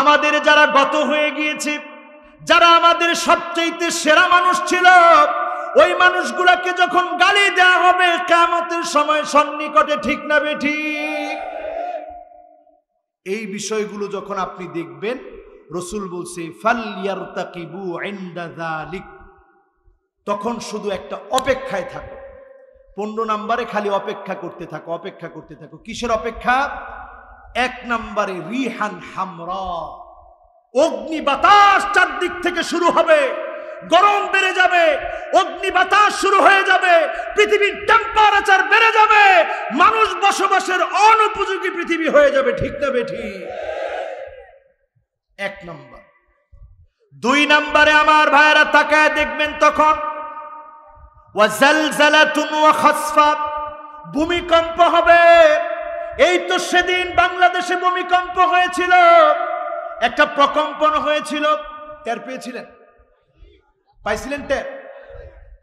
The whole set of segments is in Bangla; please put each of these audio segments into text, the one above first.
আমাদের যারা গত হয়ে গিয়েছে যারা আমাদের সবচেয়ে সেরা মানুষ ছিল ওই মানুষগুলাকে যখন গালি দেওয়া হবে কেমতের সময় সন্নিকটে ঠিক না ঠিক এই বিষয়গুলো যখন আপনি দেখবেন রসুল বলছে তখন শুধু একটা অপেক্ষায় থাকো পনেরো নাম্বারে খালি অপেক্ষা করতে থাকো অপেক্ষা করতে থাকো কিসের অপেক্ষা এক নম্বরে রিহান হামরা অগ্নি বাতাস চারদিক থেকে শুরু হবে গরম বেড়ে যাবে অগ্নি বাতাস শুরু হয়ে যাবে পৃথিবীর টেম্পারেচার বেড়ে যাবে মানুষ বসবাসের অনুপযোগী পৃথিবী হয়ে যাবে ঠিক না বেঠি এক নম্বর দুই নম্বরে আমার ভাইয়েরা তাকায় দেখবেন তখন ও ভূমিকম্প হবে এই তো সেদিন বাংলাদেশে ভূমিকম্প হয়েছিল একটা প্রকম্পন হয়েছিল টের পেয়েছিলেন পাইছিলেন টের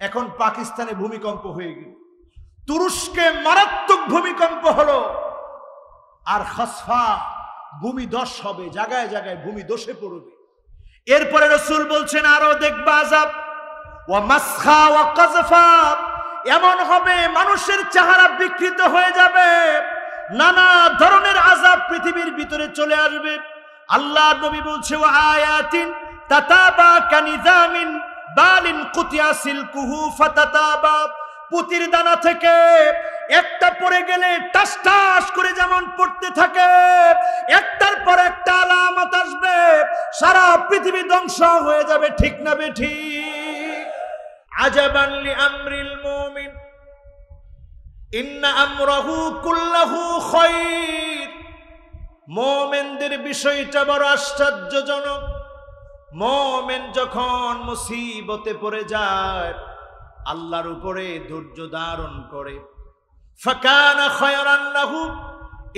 এখন পাকিস্তানে ভূমিকম্প হয়ে গেল তুরস্কে মারাত্মক ভূমিকম্প হলো আর ভূমি দশ হবে জায়গায় জায়গায় দোষে পড়বে এরপরে রসুল বলছেন আরো দেখবা আজাব ও মাসখা ও কজফা এমন হবে মানুষের চেহারা বিকৃত হয়ে যাবে নানা ধরনের আজাব পৃথিবীর ভিতরে চলে আসবে আল্লাহ নবী বলছে ও আয়াতিন তাতাবা কানিজামিন বালিন কুতিয়া সিলকুহু ফাতাতাবা পুতির দানা থেকে একটা পরে গেলে টাস টাস করে যেমন পড়তে থাকে একটার পর একটা আলামত আসবে সারা পৃথিবী ধ্বংস হয়ে যাবে ঠিক না বেঠিক আজাবানলি আমরিল মুমিন মোমেনদের বিষয়টা বড় আশ্চর্যজনক মোমেন যখন মুসিবতে পড়ে যায় আল্লাহর উপরে ধৈর্য ধারণ করে ফাকানা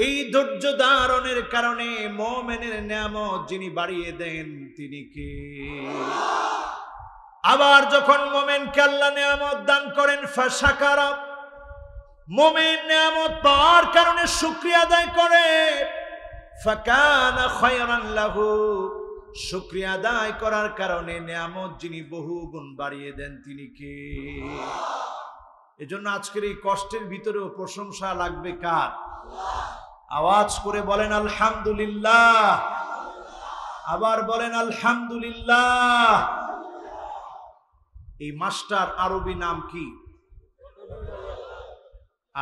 এই ধৈর্য ধারণের কারণে মোমেনের নাম যিনি বাড়িয়ে দেন তিনি কে আবার যখন মোমেনকে আল্লাহ নিয়ামত দান করেন ফাশাকারা মোমের নিয়ামত পাওয়ার কারণে শুক্রিয়া আদায় করে ফাকানা খয়রান লাহু শুক্রিয়া আদায় করার কারণে নিয়ামত যিনি বহু গুণ বাড়িয়ে দেন তিনি কে এজন্য আজকের এই কষ্টের ভিতরেও প্রশংসা লাগবে কার আওয়াজ করে বলেন আলহামদুলিল্লাহ আবার বলেন আলহামদুলিল্লাহ এই মাস্টার আরবি নাম কি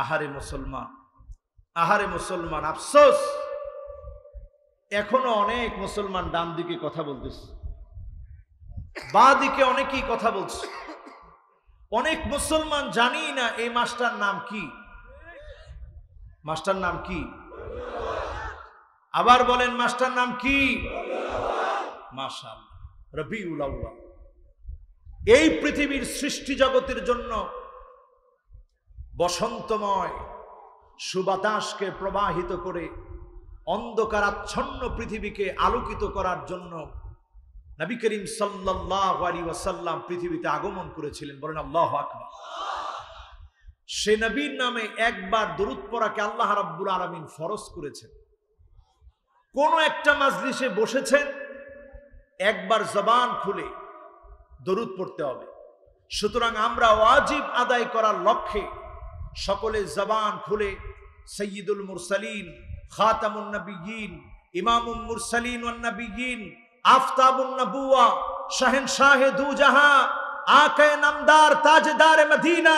আহারে মুসলমান আহারে মুসলমান আফসোস এখনো অনেক মুসলমান ডান দিকে কথা বলতেছে বা দিকে অনেকেই কথা বলছে অনেক মুসলমান জানি না এই মাস্টার নাম কি মাস্টার নাম কি আবার বলেন মাস্টার নাম কি মাসাল রবি এই পৃথিবীর সৃষ্টি জগতের জন্য বসন্তময় সুবাতাসকে প্রবাহিত করে অন্ধকার আচ্ছন্ন পৃথিবীকে আলোকিত করার জন্য নবী করিম সাল্লাহ ওয়াসাল্লাম পৃথিবীতে আগমন করেছিলেন বলেন আল্লাহ আকবর সে নবীর নামে একবার দরুদ পড়াকে আল্লাহ রাব্বুল আলমিন ফরজ করেছেন কোন একটা মাজলিসে বসেছেন একবার জবান খুলে দরুদ পড়তে হবে সুতরাং আমরা ওয়াজিব আদায় করার লক্ষ্যে সকলে জবান খুলে সৈয়দুল মুরসালিন খাতামুন্নবীন ইমামুল মুরসালিন উন্নবীন আফতাবুন্নবুয়া শাহেন শাহে দু জাহা আকায় নামদার তাজদার মদিনা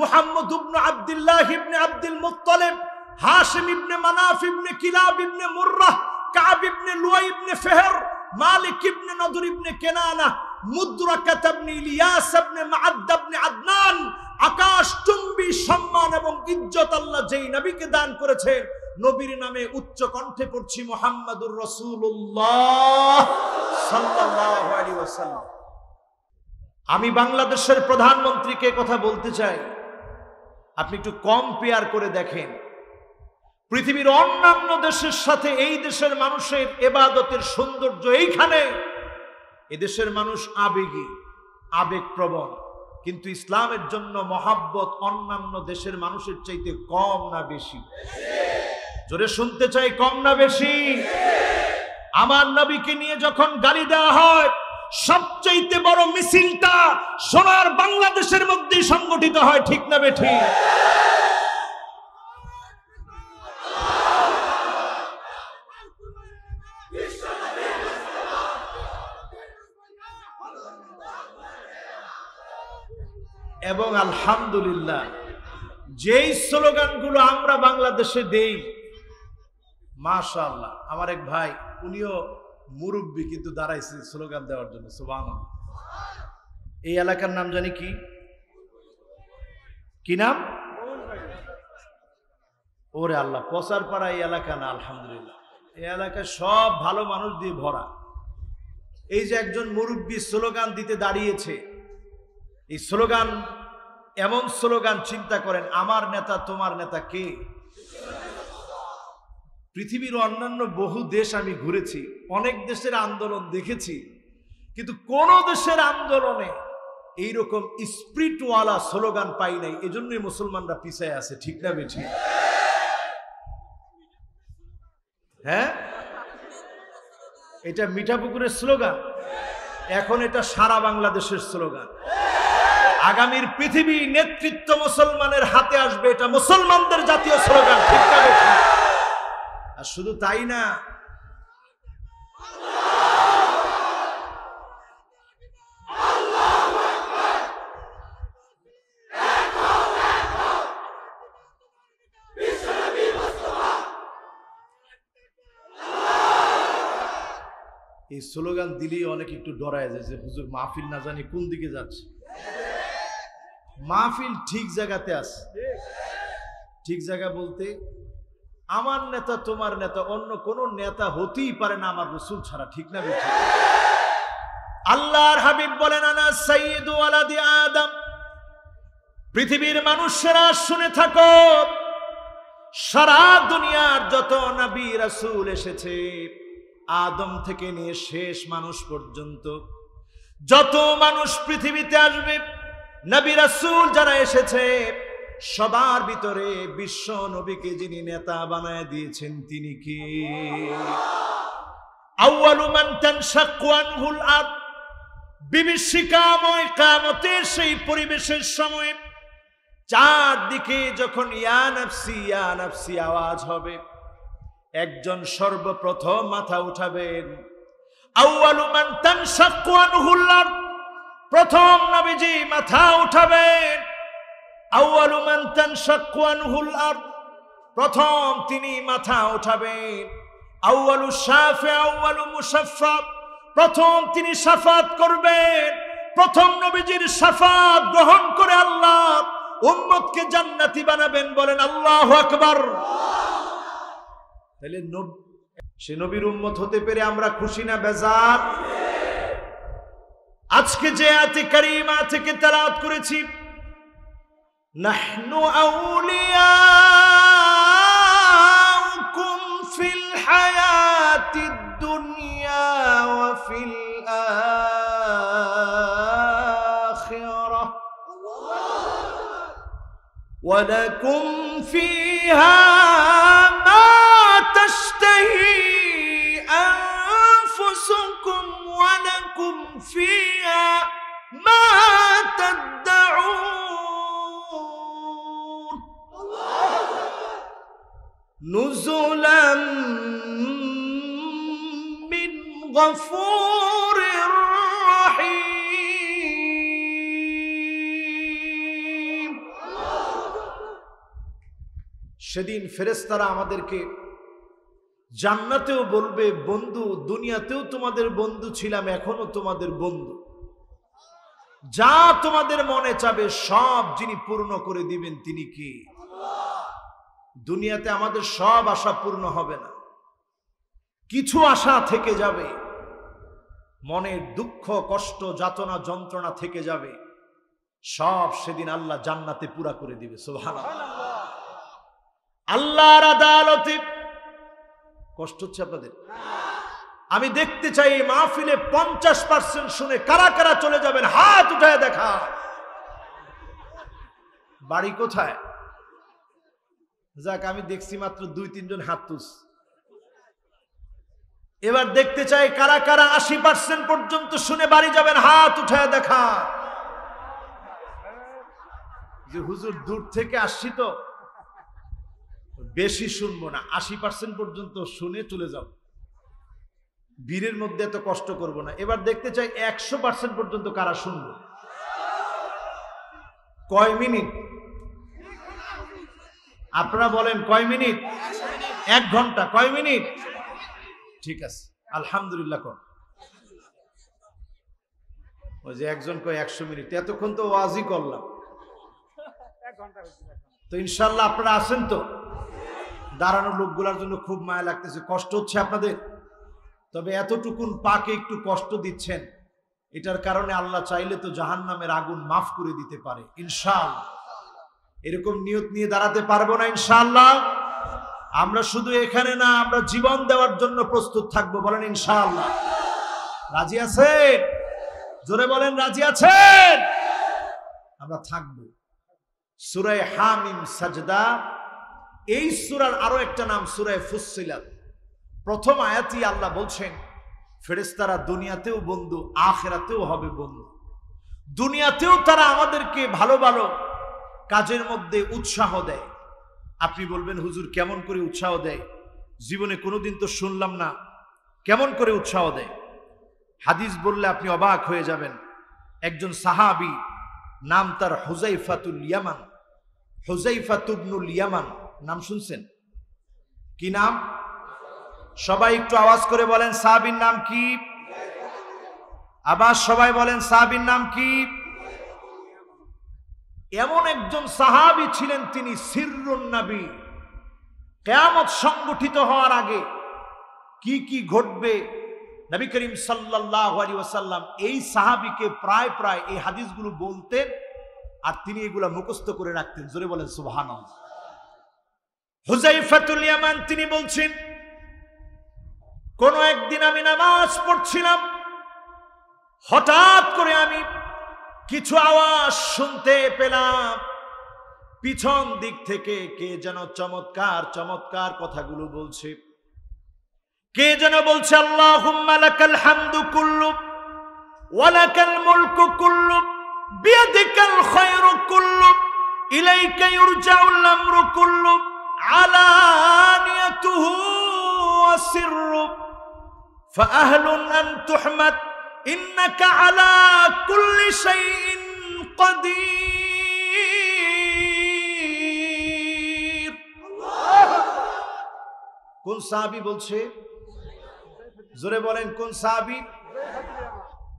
মুহাম্মদ ইবনে আব্দুল্লাহ ইবনে আব্দুল মুত্তালিব হাশিম ইবনে মানাফ ইবনে কিলাব ইবনে মুররাহ কাব ইবনে লুয়াই ইবনে ফেহর মালিক ইবনে নদর ইবনে কেনানা সম্মান এবং যেই নবীকে দান করেছেন নবীর নামে আমি বাংলাদেশের প্রধানমন্ত্রীকে কথা বলতে চাই আপনি একটু কম্পেয়ার করে দেখেন পৃথিবীর অন্যান্য দেশের সাথে এই দেশের মানুষের এবাদতের সৌন্দর্য এইখানে এদেশের মানুষ আবেগী আবেগপ্রবণ কিন্তু ইসলামের জন্য মহাব্বত অন্যান্য দেশের মানুষের চাইতে কম না বেশি জোরে শুনতে চাই কম না বেশি আমার নবীকে নিয়ে যখন গালি দেওয়া হয় সবচেয়ে বড় মিছিলটা সোনার বাংলাদেশের মধ্যেই সংগঠিত হয় ঠিক না বেঠি বিশ্ব এবং আলহামদুলিল্লাহ যেই স্লোগানগুলো আমরা বাংলাদেশে দেই মাশাল আমার এক ভাই উনিও মুরব্বী কিন্তু দাঁড়াইছে স্লোগান দেওয়ার জন্য সুবাহ এই এলাকার নাম জানি কি কি নাম ওরে আল্লাহ পচারপাড়া এই এলাকা না আলহামদুলিল্লাহ এই এলাকা সব ভালো মানুষ দিয়ে ভরা এই যে একজন মুরব্বী স্লোগান দিতে দাঁড়িয়েছে এই স্লোগান এমন স্লোগান চিন্তা করেন আমার নেতা তোমার নেতা কে পৃথিবীর অন্যান্য বহু দেশ আমি ঘুরেছি অনেক দেশের আন্দোলন দেখেছি কিন্তু কোন দেশের আন্দোলনে এইরকম স্প্রিটওয়ালা স্লোগান পাই নাই এজন্যই মুসলমানরা পিছায় আছে ঠিক না বেঠি হ্যাঁ এটা মিঠাপুকুরের স্লোগান এখন এটা সারা বাংলাদেশের স্লোগান আগামীর পৃথিবী নেতৃত্ব মুসলমানের হাতে আসবে এটা মুসলমানদের জাতীয় স্লোগান আর শুধু তাই না এই স্লোগান দিলেই অনেক একটু ডরায় যায় যে হুজুর মাহফিল না জানি কোন দিকে যাচ্ছে মাহফিল ঠিক জায়গাতে আস ঠিক জায়গা বলতে আমার নেতা তোমার নেতা অন্য কোন নেতা হতেই পারে না আমার রসুল ছাড়া ঠিক না বেঠিক আল্লাহর হাবিব বলেন আনা সাইয়েদু আলাদি আদম পৃথিবীর মানুষেরা শুনে থাকো সারা দুনিয়ার যত নবী রসুল এসেছে আদম থেকে নিয়ে শেষ মানুষ পর্যন্ত যত মানুষ পৃথিবীতে আসবে নবী রাসুল যারা এসেছে সবার ভিতরে বিশ্ব নবীকে যিনি নেতা বানায় দিয়েছেন তিনি কি বিভীষিকাময় কামতের সেই পরিবেশের সময় চারদিকে যখন ইয়ানাফসি ইয়ানাফসি আওয়াজ হবে একজন সর্বপ্রথম মাথা উঠাবেন আউ্বালুমান তান সাকুয়ান হুল্লার প্রথম নবীজি মাথা উঠাবেন প্রথম তিনি মাথা উঠাবেন আউ্বালু সাফে আউ্বালু মুসাফা প্রথম তিনি সাফাত করবেন প্রথম নবীজির সাফাত গ্রহণ করে আল্লাহ উম্মতকে জান্নাতি বানাবেন বলেন আল্লাহ আকবার তাহলে সে নবীর উম্মত হতে পেরে আমরা খুশি না বেজার আজকে যে আয়াতে কারীমা থেকে তেলাওয়াত করেছি نحن أولياؤكم في الحياة الدنيا وفي الآخرة ولكم فيها ما تشتهي أنفسكم ولكم فيها ما تدعون نزلا من غفور رحيم شدين فرستر عمدركي জান্নাতেও বলবে বন্ধু দুনিয়াতেও তোমাদের বন্ধু ছিলাম এখনো তোমাদের বন্ধু যা তোমাদের মনে চাবে সব যিনি পূর্ণ করে দিবেন তিনি কি দুনিয়াতে আমাদের সব আশা পূর্ণ হবে না কিছু আশা থেকে যাবে মনের দুঃখ কষ্ট যাতনা যন্ত্রণা থেকে যাবে সব সেদিন আল্লাহ জান্নাতে পুরা করে দিবে সোভান আল্লাহর আদালতে কষ্ট হচ্ছে আপনাদের আমি দেখতে চাই মাহফিলে পঞ্চাশ পার্সেন্ট শুনে কারা কারা চলে যাবেন হাত উঠায় দেখা বাড়ি কোথায় যাক আমি দেখছি মাত্র দুই তিনজন হাত তুস এবার দেখতে চাই কারা কারা আশি পার্সেন্ট পর্যন্ত শুনে বাড়ি যাবেন হাত উঠায় দেখা যে হুজুর দূর থেকে আসছি তো বেশি শুনবো না আশি পার্সেন্ট পর্যন্ত শুনে চলে যাব বীরের মধ্যে এত কষ্ট করব না এবার দেখতে চাই একশো পার্সেন্ট পর্যন্ত কারা শুনবো কয় মিনিট আপনারা বলেন কয় মিনিট এক ঘন্টা কয় মিনিট ঠিক আছে আলহামদুলিল্লাহ কর ওই যে একজন কয় একশো মিনিট এতক্ষণ তো ওয়াজই করলাম এক ঘন্টা তো ইনশাল্লাহ আপনারা আসেন তো দাঁড়ানো লোকগুলার জন্য খুব মায়া লাগতেছে কষ্ট হচ্ছে আপনাদের তবে এতটুকুন পাকে একটু কষ্ট দিচ্ছেন এটার কারণে আল্লাহ চাইলে তো জাহান নামের আগুন মাফ করে দিতে পারে ইনশাল এরকম নিয়ত নিয়ে দাঁড়াতে পারবো না ইনশাল্লাহ আমরা শুধু এখানে না আমরা জীবন দেওয়ার জন্য প্রস্তুত থাকবো বলেন ইনশাল্লাহ রাজি আছে জোরে বলেন রাজি আছেন আমরা থাকবো সুরায় হামিম সাজদা এই সুরার আরো একটা নাম সুরায় ফুসিলাত প্রথম আয়াতি আল্লাহ বলছেন ফেরেস্তারা দুনিয়াতেও বন্ধু আখেরাতেও হবে বন্ধু দুনিয়াতেও তারা আমাদেরকে ভালো ভালো কাজের মধ্যে উৎসাহ দেয় আপনি বলবেন হুজুর কেমন করে উৎসাহ দেয় জীবনে কোনোদিন তো শুনলাম না কেমন করে উৎসাহ দেয় হাদিস বললে আপনি অবাক হয়ে যাবেন একজন সাহাবি নাম তার হুজাইফাতুল ইয়ামান হুজাইফাতুবনুল ইয়ামান নাম শুনছেন কি নাম সবাই একটু আওয়াজ করে বলেন সাহাবির নাম কি আবার সবাই বলেন সাহাবির নাম কি এমন একজন সাহাবি ছিলেন তিনি সিরুন নাবী কেয়ামত সংগঠিত হওয়ার আগে কি কি ঘটবে নবী করিম সাল্লি ওসাল্লাম এই সাহাবিকে প্রায় প্রায় এই হাদিসগুলো বলতেন আর তিনি এগুলা মুখস্থ করে রাখতেন জোরে বলেন সুহান হুজাইফাতুল তিনি বলছেন কোন একদিন আমি নামাজ পড়ছিলাম হঠাৎ করে আমি কিছু আওয়াজ শুনতে পেলাম পিছন দিক থেকে কে যেন চমৎকার চমৎকার কথাগুলো বলছে কে যেন বলছে আল্লাহ লাকাল হামদু কুল্লু ওয়ালাকাল মুলকু কুল্লু বিয়াদিকাল খায়রু কুল্লু ইলাইকা ইউরজাউল আমরু কুল্লু আলানিয়াতুহু ওয়াসিররু فأهل أن تحمد إنك على كل شيء قدير কোন সাহাবি বলছে জোরে বলেন কোন সাহাবি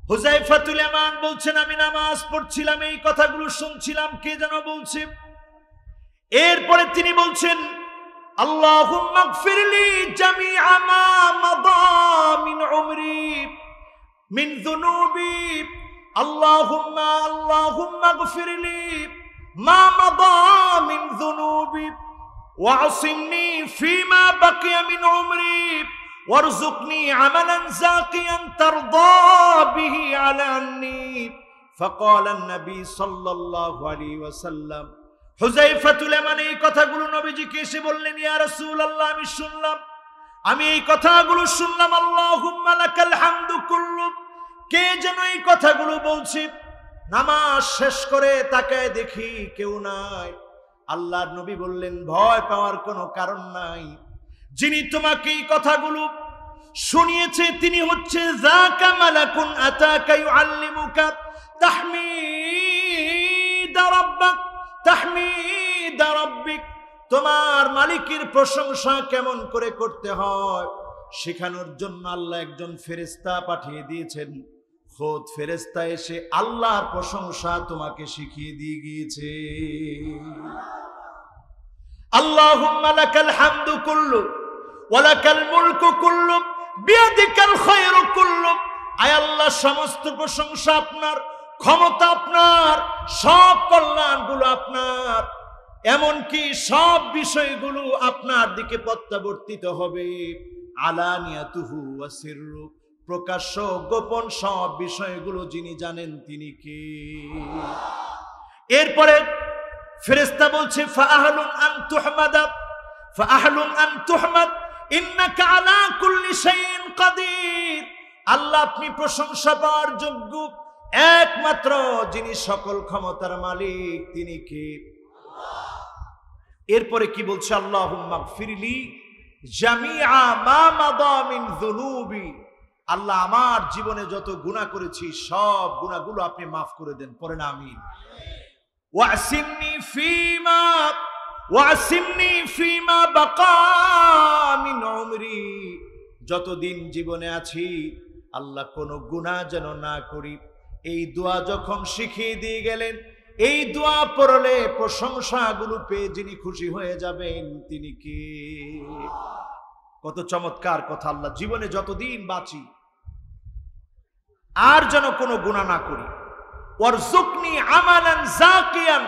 হুজাইফাতুল এমান বলছেন আমি নামাজ পড়ছিলাম এই কথাগুলো শুনছিলাম কে যেন বলছে এরপরে তিনি বলছেন আল্লাহুম্মা গফিরলি জামিআ মা মাদা মিন উমরি মিন যুনুবি আল্লাহুম্মা আল্লাহুম্মা গফিরলি মা মাদা মিন যুনুবি ওয়াসিমনি ফিমা বাকিয়া মিন উমরি ওয়ারজুকনি আমালান জাকিয়ান তারদা বিহি আলা আন্নি فقال النبي صلى الله عليه وسلم হুজাইফাতু লামান এই কথাগুলো নবীজিকে এসে বললেন ইয়া রাসূলুল্লাহ আমি শুনলাম আমি এই কথাগুলো শুনলাম আল্লাহ লাকাল হামদু কুল্লু কে যেন এই কথাগুলো বলছি নামাজ শেষ করে তাকে দেখি কেউ নাই আল্লাহর নবী বললেন ভয় পাওয়ার কোনো কারণ নাই যিনি তোমাকে এই কথাগুলো শুনিয়েছে তিনি হচ্ছে তোমার মালিকের প্রশংসা কেমন করে করতে হয় শেখানোর জন্য আল্লাহ একজন ফেরেস্তা পাঠিয়ে দিয়েছেন খোদ ফেরেস্তা এসে আল্লাহর প্রশংসা তোমাকে শিখিয়ে দিয়ে গিয়েছে আল্লাহ হামদু করলো ওয়ালাকাল মুলক কুল্লুম বিয়াদিকাল খয়রু কুল্লুম আয় আল্লাহ সমস্ত প্রশংসা আপনার ক্ষমতা আপনার সব কল্যাণগুলো আপনার এমনকি সব বিষয়গুলো আপনার দিকে প্রত্যাবর্তিত হবে আলানিয়াতুহু ওয়াসিররু প্রকাশ্য গোপন সব বিষয়গুলো যিনি জানেন তিনি কে এরপরে ফেরেস্তা বলছে ফাহালুন আন তুহমাদা ফাহালুন আন তুহমাদ আল্লাহ আপনি প্রশংসা পাওয়ার যোগ্য একমাত্র যিনি সকল ক্ষমতার মালিক তিনি কে এরপরে কি বলছে আল্লাহ ফিরলি জামিয়া মা মাদামিন আল্লাহ আমার জীবনে যত গুণা করেছি সব গুণাগুলো আপনি মাফ করে দেন পরে না আমিন ওয়াসিমনি ফিমা বাকামি আমি নমরি যতদিন জীবনে আছি আল্লাহ কোনো গুণা যেন না করি এই দোয়া যখন শিখিয়ে দিয়ে গেলেন এই দোয়া পড়লে প্রশংসাগুলো পেয়ে যিনি খুশি হয়ে যাবেন তিনি কে কত চমৎকার কথা আল্লাহ জীবনে যতদিন বাঁচি আর যেন কোনো গুণা না করি ওর জুকনি আমানান জাকিয়ান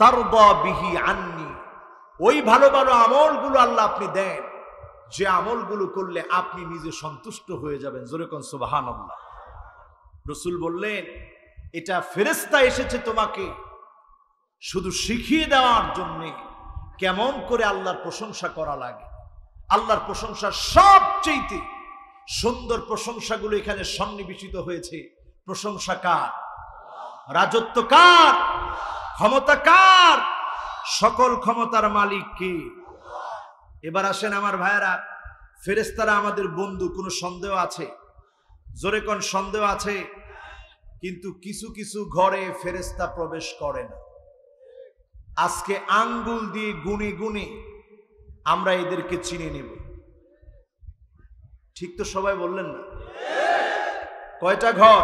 তার বিহি আননি ওই ভালো ভালো আমলগুলো আল্লাহ আপনি দেন যে আমলগুলো করলে আপনি নিজে সন্তুষ্ট হয়ে যাবেন জোরেকন সুবাহান আল্লাহ রসুল বললেন এটা ফেরেস্তা এসেছে তোমাকে শুধু শিখিয়ে দেওয়ার জন্যে কেমন করে আল্লাহর প্রশংসা করা লাগে আল্লাহর প্রশংসা সবচেয়েতে সুন্দর প্রশংসাগুলো এখানে সন্নিবেশিত হয়েছে প্রশংসা কার রাজত্ব কার ক্ষমতা কার সকল ক্ষমতার মালিক কে এবার আসেন আমার ভাইয়েরা ফেরেস্তারা আমাদের বন্ধু কোনো সন্দেহ আছে জোরে কোন সন্দেহ আছে কিন্তু কিছু কিছু ঘরে ফেরেস্তা প্রবেশ করে না আজকে আঙ্গুল দিয়ে গুনে গুনে আমরা এদেরকে চিনে নেব ঠিক তো সবাই বললেন না কয়টা ঘর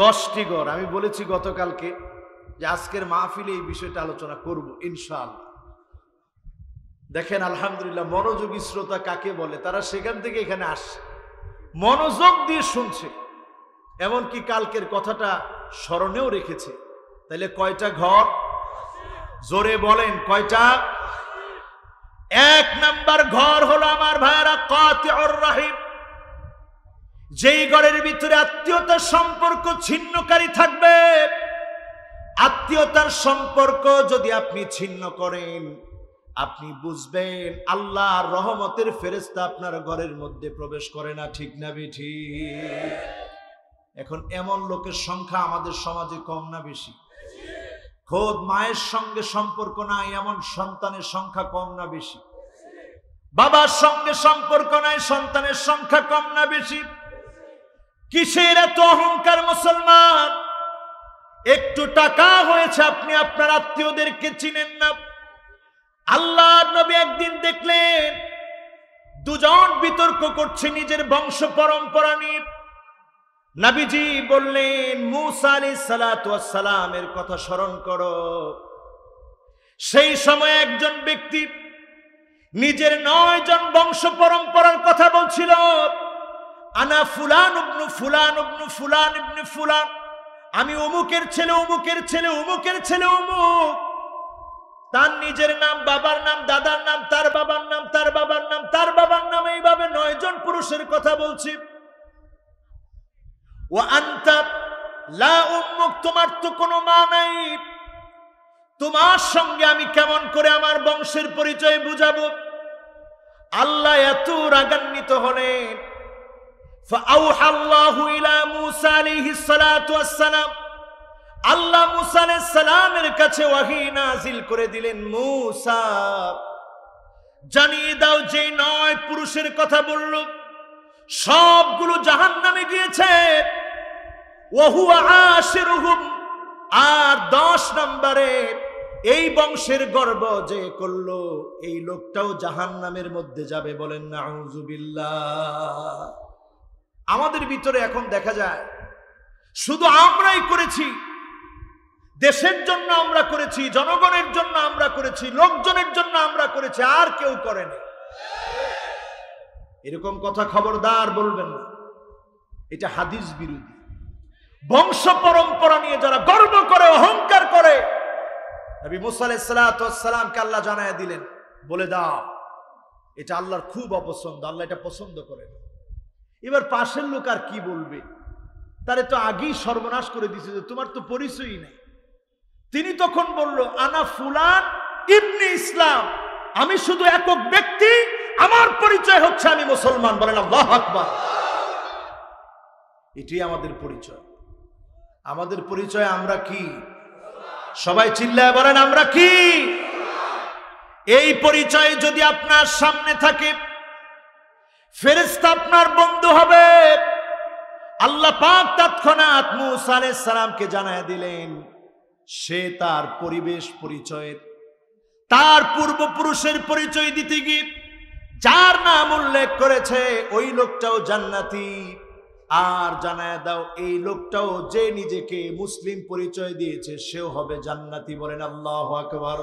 দশটি গড় আমি বলেছি গতকালকে যে আজকের মাহফিলে এই বিষয়টা আলোচনা করব ইনশাআল্লাহ দেখেন আলহামদুলিল্লাহ মনোযোগী শ্রোতা কাকে বলে তারা সেখান থেকে এখানে আসছে মনোযোগ দিয়ে শুনছে এমনকি কালকের কথাটা স্মরণেও রেখেছে তাহলে কয়টা ঘর জোরে বলেন কয়টা এক নাম্বার ঘর হলো আমার ভাইরা কাতে রাহিম যেই ঘরের ভিতরে আত্মীয়তার সম্পর্ক ছিন্নকারী থাকবে আত্মীয়তার সম্পর্ক যদি আপনি ছিন্ন করেন আপনি বুঝবেন আল্লাহ রহমতের ফেরেস্তা আপনার ঘরের মধ্যে প্রবেশ করে না ঠিক না বেঠি এখন এমন লোকের সংখ্যা আমাদের সমাজে কম না বেশি খোদ মায়ের সঙ্গে সম্পর্ক নাই এমন সন্তানের সংখ্যা কম না বেশি বাবার সঙ্গে সম্পর্ক নাই সন্তানের সংখ্যা কম না বেশি কিসের এত অহংকার মুসলমান একটু টাকা হয়েছে আপনি আপনার আত্মীয়দেরকে চিনেন না আল্লাহ নবী একদিন দেখলেন দুজন বিতর্ক করছে নিজের বংশ পরম্পরা নিয়ে নাবিজি বললেন মুসা আলী সালাতামের কথা স্মরণ করো সেই সময় একজন ব্যক্তি নিজের নয় জন বংশ পরম্পরার কথা বলছিল আনা ফুলান উবনু ফুলান উবনু ফুলান ইবনু ফুলান আমি অমুকের ছেলে অমুকের ছেলে অমুকের ছেলে অমুক তার নিজের নাম বাবার নাম দাদার নাম তার বাবার নাম তার বাবার নাম তার বাবার নাম এইভাবে নয়জন পুরুষের কথা বলছি ও আন্তা লা উম্মুক তোমার তো কোনো মা নাই তোমার সঙ্গে আমি কেমন করে আমার বংশের পরিচয় বুঝাবো আল্লাহ এত রাগান্বিত হলেন فأوحى الله إلى موسى عليه الصلاة والسلام আল্লাহ মুসা সালামের কাছে ওয়াহি নাজিল করে দিলেন মুসা জানিয়ে দাও যে নয় পুরুষের কথা বলল সবগুলো জাহান নামে গিয়েছে ওহু আশেরুহুম আর দশ নম্বরে এই বংশের গর্ব যে করল এই লোকটাও জাহান নামের মধ্যে যাবে বলেন না আমাদের ভিতরে এখন দেখা যায় শুধু আমরাই করেছি দেশের জন্য আমরা করেছি জনগণের জন্য আমরা করেছি লোকজনের জন্য আমরা করেছি আর কেউ করেনি এরকম কথা খবরদার বলবেন না এটা হাদিস বিরোধী বংশ পরম্পরা নিয়ে যারা গর্ব করে অহংকার করে নবী আল্লাহ জানায় দিলেন বলে দাও এটা আল্লাহর খুব অপছন্দ আল্লাহ এটা পছন্দ করেন এবার পাশের লোক আর কি বলবে তারে তো আগেই সর্বনাশ করে দিছে যে তোমার তো পরিচয়ই নেই তিনি তখন বলল আনা ফুলান ইবনি ইসলাম আমি শুধু একক ব্যক্তি আমার পরিচয় হচ্ছে আমি মুসলমান বলেন আল্লাহ আকবার এটি আমাদের পরিচয় আমাদের পরিচয় আমরা কি সবাই চিল্লায় বলেন আমরা কি এই পরিচয় যদি আপনার সামনে থাকে ফেরিস্তা আপনার বন্ধু হবে আল্লাহ পাক তৎক্ষণাৎ মুসা আলাইহিস সালামকে জানায় দিলেন সে তার পরিবেশ পরিচয়ের তার পূর্বপুরুষের পরিচয় দিতে গিয়ে যার নাম উল্লেখ করেছে ওই লোকটাও জান্নাতি আর জানায় দাও এই লোকটাও যে নিজেকে মুসলিম পরিচয় দিয়েছে সেও হবে জান্নাতি বলেন আল্লাহ আকবর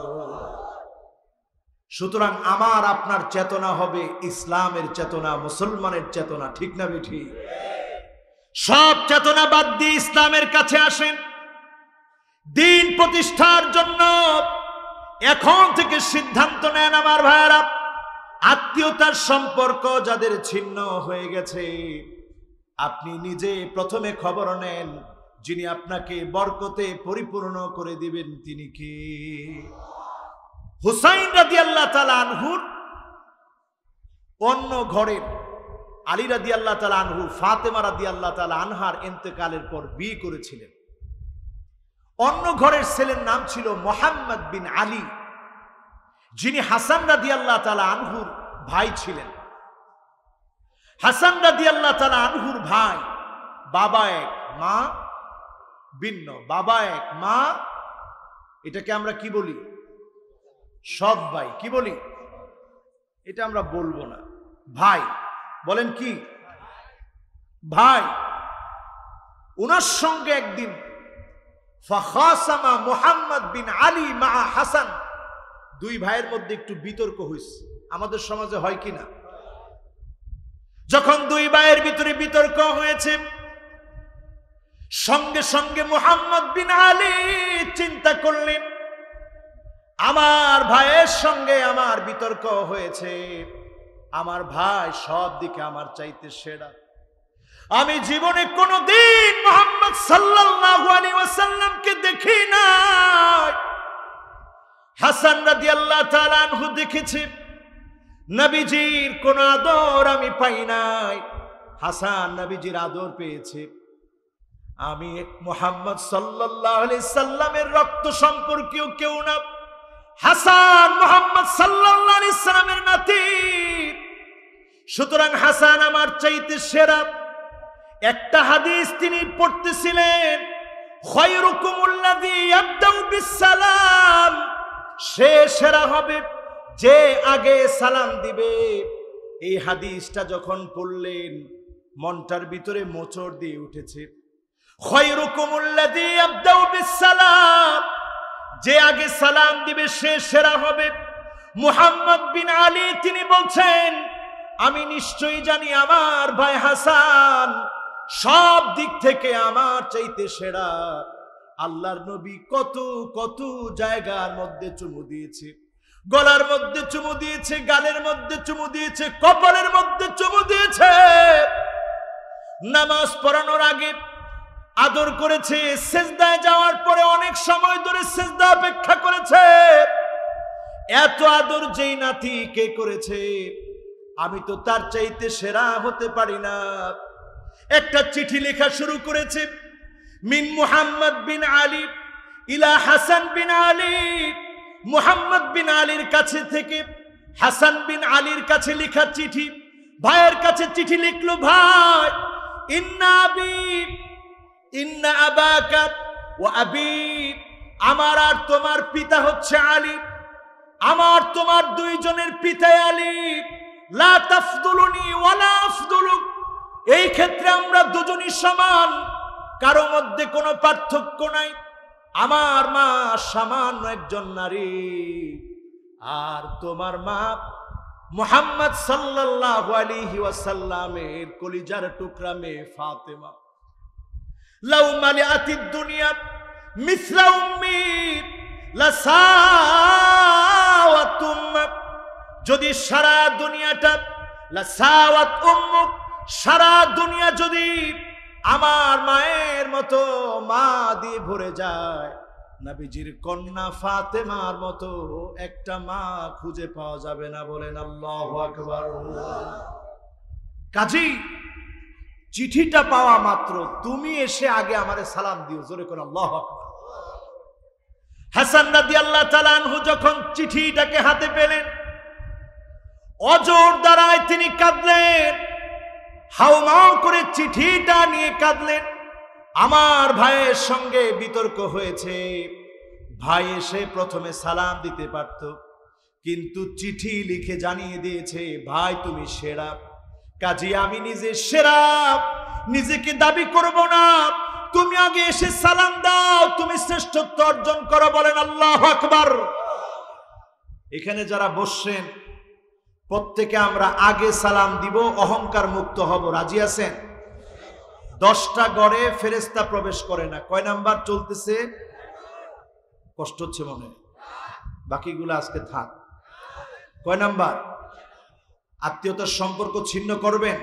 সুতরাং আমার আপনার চেতনা হবে ইসলামের চেতনা মুসলমানের চেতনা ঠিক না বেঠি সব চেতনা বাদ দিয়ে ইসলামের কাছে আসেন দিন প্রতিষ্ঠার জন্য এখন থেকে সিদ্ধান্ত নেন আমার ভাইয়ারা আত্মীয়তার সম্পর্ক যাদের ছিন্ন হয়ে গেছে আপনি নিজে প্রথমে খবর নেন যিনি আপনাকে বরকতে পরিপূর্ণ করে দিবেন তিনি কি হুসাইন রাদি আল্লাহ তালা আনহুর অন্য ঘরের আলী রাদি আল্লাহ তালা আনহু ফাতেমা রাদি আল্লাহ তালা আনহার এন্তেকালের পর বিয়ে করেছিলেন অন্য ঘরের ছেলের নাম ছিল মোহাম্মদ বিন আলী যিনি হাসান রাদি আল্লাহ তালা আনহুর ভাই ছিলেন হাসান রাদি আল্লাহ তালা আনহুর ভাই বাবা এক মা ভিন্ন বাবা এক মা এটাকে আমরা কি বলি সব ভাই কি বলি এটা আমরা বলবো না ভাই বলেন কি ভাই ওনার সঙ্গে একদিন ফাহাসামা মোহাম্মদ বিন আলী মা হাসান দুই ভাইয়ের মধ্যে একটু বিতর্ক হয়েছে আমাদের সমাজে হয় কি না যখন দুই ভাইয়ের ভিতরে বিতর্ক হয়েছে সঙ্গে সঙ্গে মোহাম্মদ বিন আলী চিন্তা করলেন আমার ভাইয়ের সঙ্গে আমার বিতর্ক হয়েছে আমার ভাই সব দিকে আমার চাইতে সেরা আমি জীবনে কোনো দিন মোহাম্মদ সাল্লাল্লাহু ওয়াসাল্লামকে দেখি নাই হাসান রাদিয়াল্লাহু আল্লাহ তালানহু দেখেছি নবীজির কোন আদর আমি পাই নাই হাসান নবীজির আদর পেয়েছে আমি মোহাম্মদ সাল্লাহ সাল্লামের রক্ত সম্পর্কেও কেউ না হাসান মোহাম্মদ সাল্লাল্লাহু আলাইহি নাতি সুতরাং হাসান আমার চাইতে সেরা একটা হাদিস তিনি পড়তেছিলেন খয়রুকুমুল্লাযী ইয়াবদাউ বিসসালাম সে সেরা হবে যে আগে সালাম দিবে এই হাদিসটা যখন পড়লেন মনটার ভিতরে মোচড় দিয়ে উঠেছে খয়রুকুমুল্লাযী ইয়াবদাউ বিসসালাম যে আগে সালাম দিবে সে সেরা হবে মুহাম্মদ বিন আলী তিনি বলছেন আমি নিশ্চয়ই জানি আমার ভাই হাসান সব দিক থেকে আমার চাইতে সেরা আল্লাহর নবী কত কত জায়গার মধ্যে চুমু দিয়েছে গলার মধ্যে চুমু দিয়েছে গালের মধ্যে চুমু দিয়েছে কপালের মধ্যে চুমু দিয়েছে নামাজ পড়ানোর আগে আদর করেছে সেজদায় যাওয়ার পরে অনেক সময় ধরে সেজদা অপেক্ষা করেছে এত আদর যেই নাতি কে করেছে আমি তো তার চাইতে সেরা হতে পারি না একটা চিঠি লেখা শুরু করেছে মিন মুহাম্মদ বিন আলী ইলা হাসান বিন আলী মুহাম্মদ বিন আলীর কাছে থেকে হাসান বিন আলীর কাছে লেখা চিঠি ভাইয়ের কাছে চিঠি লিখলো ভাই ইন্নাবি ইন্না আবাকা ও আবিব আমার আর তোমার পিতা হচ্ছে আলী আমার তোমার দুইজনের পিতা আলী লা তাফদুলুনি এই ক্ষেত্রে আমরা দুজনই সমান কারো মধ্যে কোনো পার্থক্য নাই আমার মা সামান্য একজন নারী আর তোমার মা মোহাম্মদ সাল্লাহ আলী ওয়াসাল্লামের কলিজার টুকরা মেয়ে ফাতেমা লাউ মানে আতির দুনিয়া মিশ্রা উম্মি যদি সারা দুনিয়াটা সারা দুনিয়া যদি আমার মায়ের মতো মা দিয়ে ভরে যায় নাবিজির কন্যা ফাতেমার মতো একটা মা খুঁজে পাওয়া যাবে না বলেন আল্লাহ আকবর কাজী চিঠিটা পাওয়া মাত্র তুমি এসে আগে আমারে সালাম দিও জোরে করে আল্লাহ হাসান রাদি আল্লাহ তালানহু যখন চিঠিটাকে হাতে পেলেন অজোর দ্বারায় তিনি কাঁদলেন হাউমাউ করে চিঠিটা নিয়ে কাঁদলেন আমার ভাইয়ের সঙ্গে বিতর্ক হয়েছে ভাই এসে প্রথমে সালাম দিতে পারত কিন্তু চিঠি লিখে জানিয়ে দিয়েছে ভাই তুমি সেরা কাজে আমি নিজে সেরা নিজেকে দাবি করব না তুমি আগে এসে সালাম দাও তুমি শ্রেষ্ঠত্ব অর্জন করো বলেন আল্লাহ আকবর এখানে যারা বসছেন প্রত্যেকে আমরা আগে সালাম দিব অহংকার মুক্ত হব রাজি আছেন দশটা গড়ে ফেরেস্তা প্রবেশ করে না কয় নাম্বার চলতেছে কষ্ট হচ্ছে মনে বাকিগুলো আজকে থাক কয় নাম্বার আত্মীয়তার সম্পর্ক ছিন্ন করবেন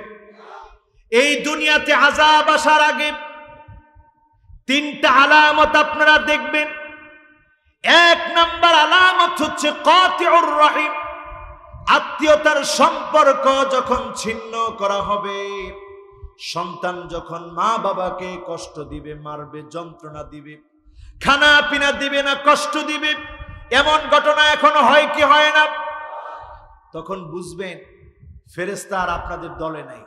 এই দুনিয়াতে আজাব আসার আগে তিনটা আলামত আপনারা দেখবেন এক নাম্বার আলামত হচ্ছে কতিউর রহিম আত্মীয়তার সম্পর্ক যখন ছিন্ন করা হবে সন্তান যখন মা বাবাকে কষ্ট দিবে মারবে যন্ত্রণা দিবে খানা পিনা দিবে না কষ্ট দিবে এমন ঘটনা এখন হয় কি হয় না তখন বুঝবেন ফেরেস্তার আপনাদের দলে নাই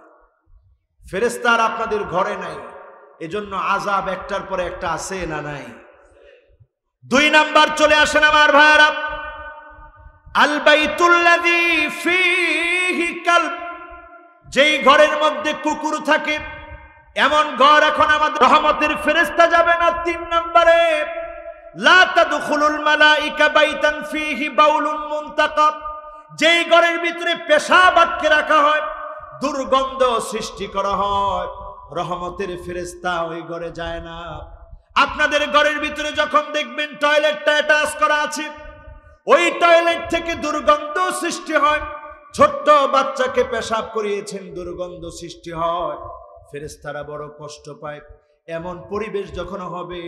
ফেরেস্তার আপনাদের ঘরে নাই এজন্য আজাব একটার পরে একটা আছে না নাই দুই নাম্বার চলে আসেন আমার ভাইয়ারা আলবাইতুল্লাদি ফিহি কালব যেই ঘরের মধ্যে কুকুর থাকে এমন ঘর এখন আমাদের রহমতের ফেরেস্তা যাবে না তিন নম্বরে লা তাদখুলুল মালাইকা বাইতান ফিহি বাউলুন মুনতাকাব যেই ঘরের ভিতরে পেশা বাক্যে রাখা হয় দুর্গন্ধ সৃষ্টি করা হয় রহমতের ফেরেস্তা ওই ঘরে যায় না আপনাদের ঘরের ভিতরে যখন দেখবেন টয়লেটটা অ্যাটাচ করা আছে ওই টয়লেট থেকে দুর্গন্ধ সৃষ্টি হয় ছোট্ট বাচ্চাকে পেশাব করিয়েছেন দুর্গন্ধ সৃষ্টি হয় ফেরেস্তারা বড় কষ্ট পায় এমন পরিবেশ যখন হবে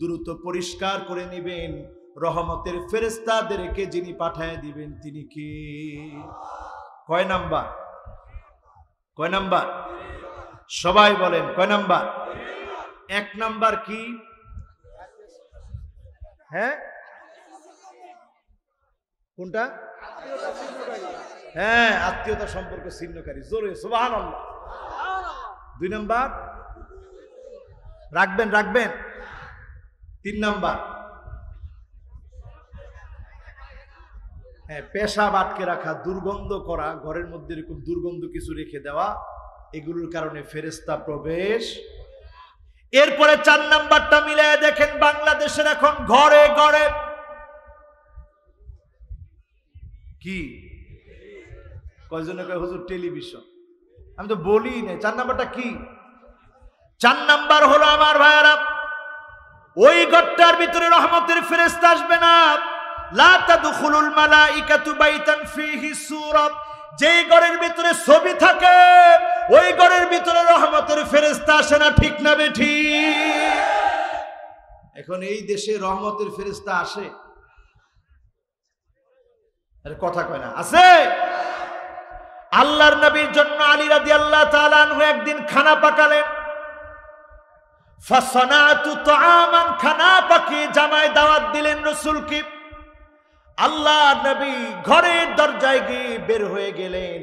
দ্রুত পরিষ্কার করে নেবেন রহমতের ফেরেস্তাদেরকে যিনি পাঠায় দিবেন তিনি কে কয় নাম্বার কয় নাম্বার সবাই বলেন কয় নাম্বার এক নাম্বার কি হ্যাঁ কোনটা হ্যাঁ আত্মীয়তা সম্পর্ক ছিন্নকারী জোরে সুবাহান দুই নাম্বার রাখবেন রাখবেন তিন নাম্বার পেশাব আটকে রাখা দুর্গন্ধ করা ঘরের মধ্যে এরকম দুর্গন্ধ কিছু রেখে দেওয়া এগুলোর কারণে ফেরেস্তা প্রবেশ এরপরে চার নাম্বারটা মিলে দেখেন বাংলাদেশের এখন ঘরে ঘরে কি কয়জনে কয় হুজুর টেলিভিশন আমি তো বলি না চার নাম্বারটা কি চার নাম্বার হলো আমার ভাইয়ারা ওই ঘরটার ভিতরে রহমতের ফেরেস্তা আসবে না লা তাদখুলুল মালাইকাতু বাইতান ফিহি সূরাত যেই ঘরের ভিতরে ছবি থাকে ওই ঘরের ভিতরে রহমতের ফেরেস্তা আসে না ঠিক না বেঠি এখন এই দেশে রহমতের ফেরেস্তা আসে আরে কথা কয় না আছে আল্লাহর নবীর জন্য আলী রাদি আল্লাহ হয়ে একদিন খানা পাকালেন ফাসানাতু তাআমান খানা পাকিয়ে জামায় দাওয়াত দিলেন রসুলকে আল্লাহ নবী ঘরের দরজায় গিয়ে বের হয়ে গেলেন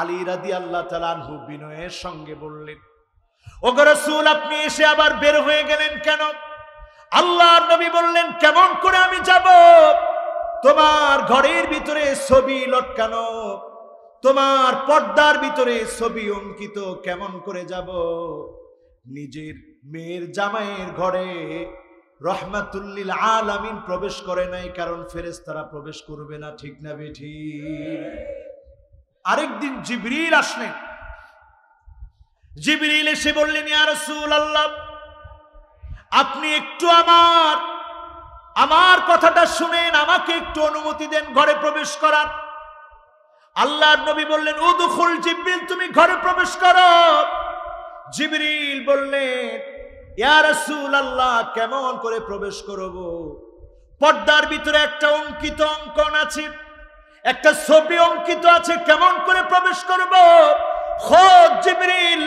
আলী রাদি আল্লাহ তালানহু বিনয়ের সঙ্গে বললেন ও রসুল আপনি এসে আবার বের হয়ে গেলেন কেন আল্লাহর নবী বললেন কেমন করে আমি যাব তোমার ঘরের ভিতরে ছবি লটকানো তোমার পর্দার ভিতরে ছবি অঙ্কিত কেমন করে যাব নিজের মেয়ের জামাইয়ের ঘরে রহমাতুল্লিল আলামিন প্রবেশ করে নাই কারণ ফেরেশতারা প্রবেশ করবে না ঠিক না বেঠি আরেকদিন জিবরিল আসলেন জিবরিল এসে বললেন ইয়া আল্লাহ আপনি একটু আমার আমার কথাটা শুনেন আমাকে একটু অনুমতি দেন ঘরে প্রবেশ করার আল্লাহর নবী বললেন উদুখুল জিবরিল তুমি ঘরে প্রবেশ করো জিবরিল বললেন আল্লাহ কেমন করে প্রবেশ করব পর্দার ভিতরে একটা অঙ্কিত অঙ্কন আছে একটা ছবি অঙ্কিত আছে কেমন করে প্রবেশ করব জিবরিল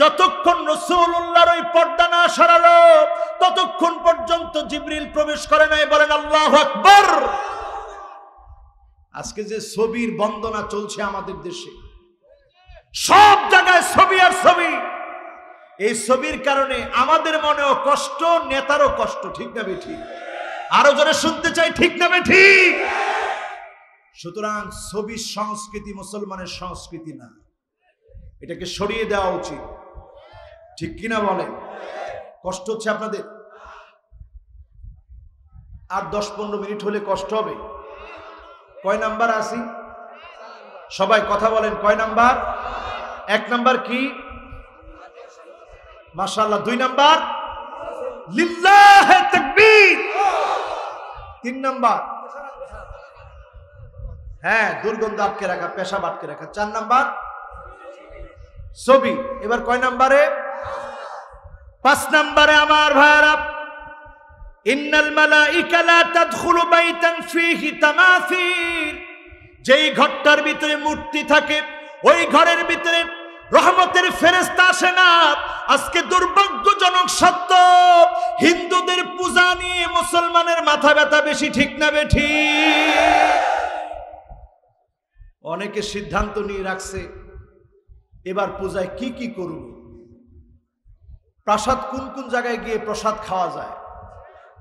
যতক্ষণ রসুল্লাহর ওই পর্দা না সারালো ততক্ষণ পর্যন্ত জিবরিল প্রবেশ করে নাই বলেন আল্লাহ আকবর আজকে যে ছবির বন্দনা চলছে আমাদের দেশে সব জায়গায় ছবি আর ছবি এই ছবির কারণে আমাদের মনেও কষ্ট নেতারও কষ্ট ঠিক না ঠিক আরো জোরে শুনতে চাই ঠিক না ঠিক সুতরাং ছবির সংস্কৃতি মুসলমানের সংস্কৃতি না এটাকে সরিয়ে দেওয়া উচিত ঠিক কিনা বলেন কষ্ট হচ্ছে আপনাদের আর দশ পনেরো মিনিট হলে কষ্ট হবে কয় নাম্বার আসি সবাই কথা বলেন কয় নাম্বার এক নাম্বার কি মাশাআল্লাহ দুই নাম্বার লিল্লাহে তাকবীর তিন নম্বর হ্যাঁ দুর্গন্ধ আটকে রাখা পেশাব আটকে রাখা চার নাম্বার ছবি এবার কয় নাম্বারে পাঁচ নাম্বারে আমার ভাইরা ইন্নাল মালাইকা লা তাদখুলু বাইতান ফীহি যেই ঘরটার ভিতরে মূর্তি থাকে ওই ঘরের ভিতরে রহমতের ফেরেস্তা আসে না আজকে দুর্ভাগ্যজনক সত্য হিন্দুদের পূজা নিয়ে মুসলমানের মাথা ব্যথা বেশি ঠিক না বেঠি অনেকে সিদ্ধান্ত নিয়ে রাখছে এবার পূজায় কি কি করব প্রাসাদ কোন কোন জায়গায় গিয়ে প্রসাদ খাওয়া যায়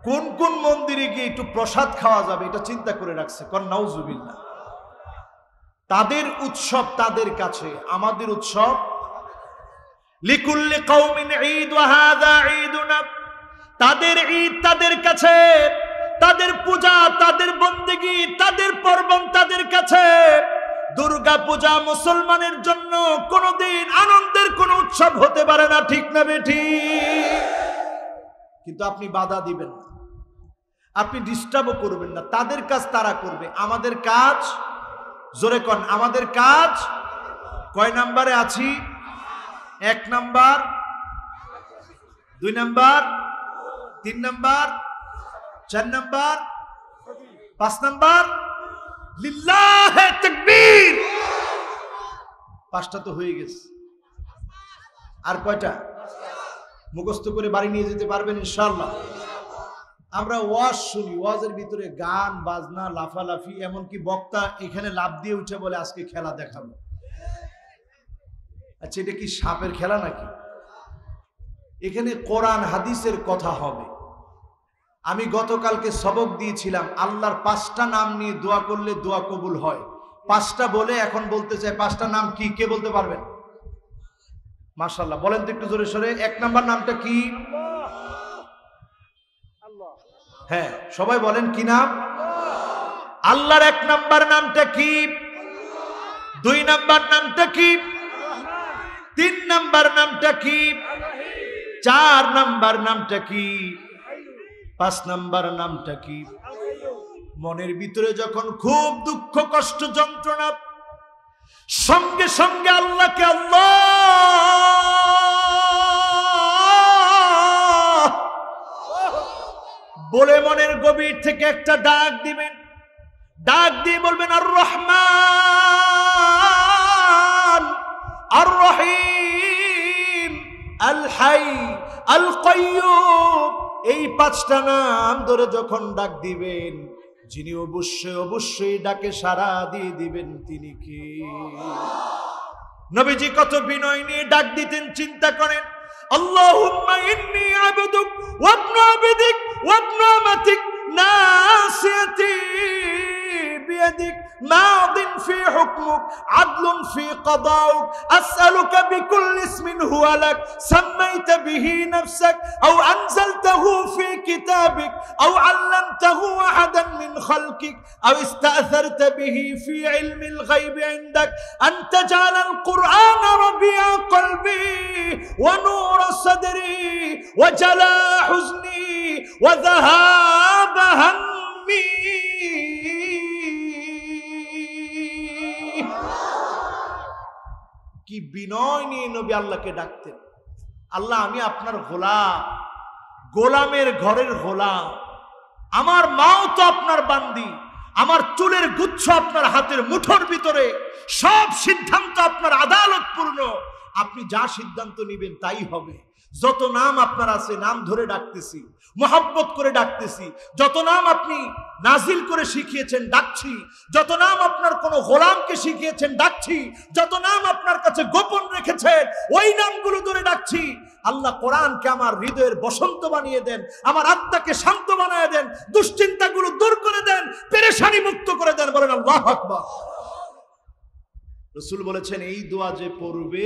কোন কোন মন্দিরে গিয়ে একটু প্রসাদ খাওয়া যাবে এটা চিন্তা করে রাখছে কন্যাউজুবিল্লা তাদের উৎসব তাদের কাছে আমাদের উৎসব লিকুল্লি কৌমিন ঈদ ওয়াহাদা ঈদুনা তাদের ঈদ তাদের কাছে তাদের পূজা তাদের বন্দিগি তাদের পর্বণ তাদের কাছে দুর্গা পূজা মুসলমানের জন্য কোনোদিন আনন্দের কোন উৎসব হতে পারে না ঠিক না বেঠি কিন্তু আপনি বাধা দিবেন না আপনি ডিস্টার্বও করবেন না তাদের কাজ তারা করবে আমাদের কাজ জোরে কন আমাদের কাজ কয় নাম্বারে আছি এক নাম্বার দুই নাম্বার তিন নাম্বার চার নাম্বার পাঁচ নাম্বার লিল্লাহে পাঁচটা তো হয়ে গেছে আর কয়টা মুখস্থ করে বাড়ি নিয়ে যেতে পারবেন ইনশাল্লাহ আমরা ওয়াজ শুনি ওয়াজের ভিতরে গান বাজনা লাফালাফি এমনকি বক্তা এখানে লাভ দিয়ে উঠে বলে আজকে খেলা দেখাবো আচ্ছা এটা কি সাপের খেলা নাকি এখানে কোরআন হাদিসের কথা হবে আমি গতকালকে সবক দিয়েছিলাম আল্লাহর পাঁচটা নাম নিয়ে দোয়া করলে দোয়া কবুল হয় পাঁচটা বলে এখন বলতে চাই পাঁচটা নাম কি কে বলতে পারবেন মাসাল্লাহ বলেন তো একটু জোরে সরে এক নাম্বার নামটা কি হ্যাঁ সবাই বলেন কি নাম আল্লাহর এক নাম্বার নামটা কি দুই নাম্বার নামটা কি তিন নাম্বার নামটা কি চার নাম্বার নামটা কি পাঁচ নাম্বার নামটা কি মনের ভিতরে যখন খুব দুঃখ কষ্ট যন্ত্রণা সঙ্গে সঙ্গে আল্লাহকে আল্লাহ বলে মনের গভীর থেকে একটা ডাক দিবেন ডাক দিয়ে বলবেন আর রহমান আর রহিম আল হাই আল কয়ুব এই পাঁচটা নাম ধরে যখন ডাক দিবেন যিনি অবশ্যই অবশ্যই ডাকে সারা দিয়ে দিবেন তিনি কি নবীজি কত বিনয় নিয়ে ডাক দিতেন চিন্তা করেন আল্লাহ ইন্নি আবেদক ওয়াবনা আবেদিক وبنعمتك ناصيتي بيدك ماض في حكمك عدل في قضاؤك اسالك بكل اسم هو لك سميت به نفسك او انزلته في كتابك او علمته احدا من خلقك او استاثرت به في علم الغيب عندك ان تجعل القران ربيع قلبي ونور صدري وجلاء حزني وذهاب همي আমি কি বিনয় নিয়ে নবী আল্লাহকে ডাকতেন আল্লাহ আমি আপনার গোলাম গোলামের ঘরের গোলাম আমার মাও তো আপনার বান্দি আমার চুলের গুচ্ছ আপনার হাতের মুঠোর ভিতরে সব সিদ্ধান্ত আপনার আদালতপূর্ণ আপনি যা সিদ্ধান্ত নেবেন তাই হবে যত নাম আপনার আছে নাম ধরে ডাকতেছি মোহাম্মত করে ডাকতেছি যত নাম আপনি নাজিল করে শিখিয়েছেন ডাকছি যত নাম আপনার কোনো গোলামকে শিখিয়েছেন ডাকছি যত নাম আপনার কাছে গোপন রেখেছেন ওই নামগুলো ধরে ডাকছি আল্লাহ কোরআনকে আমার হৃদয়ের বসন্ত বানিয়ে দেন আমার আত্মাকে শান্ত বানিয়ে দেন দুশ্চিন্তাগুলো দূর করে দেন পেরেশানি মুক্ত করে দেন বলেন আল্লাহ আকবার রসুল বলেছেন এই দোয়া যে পড়বে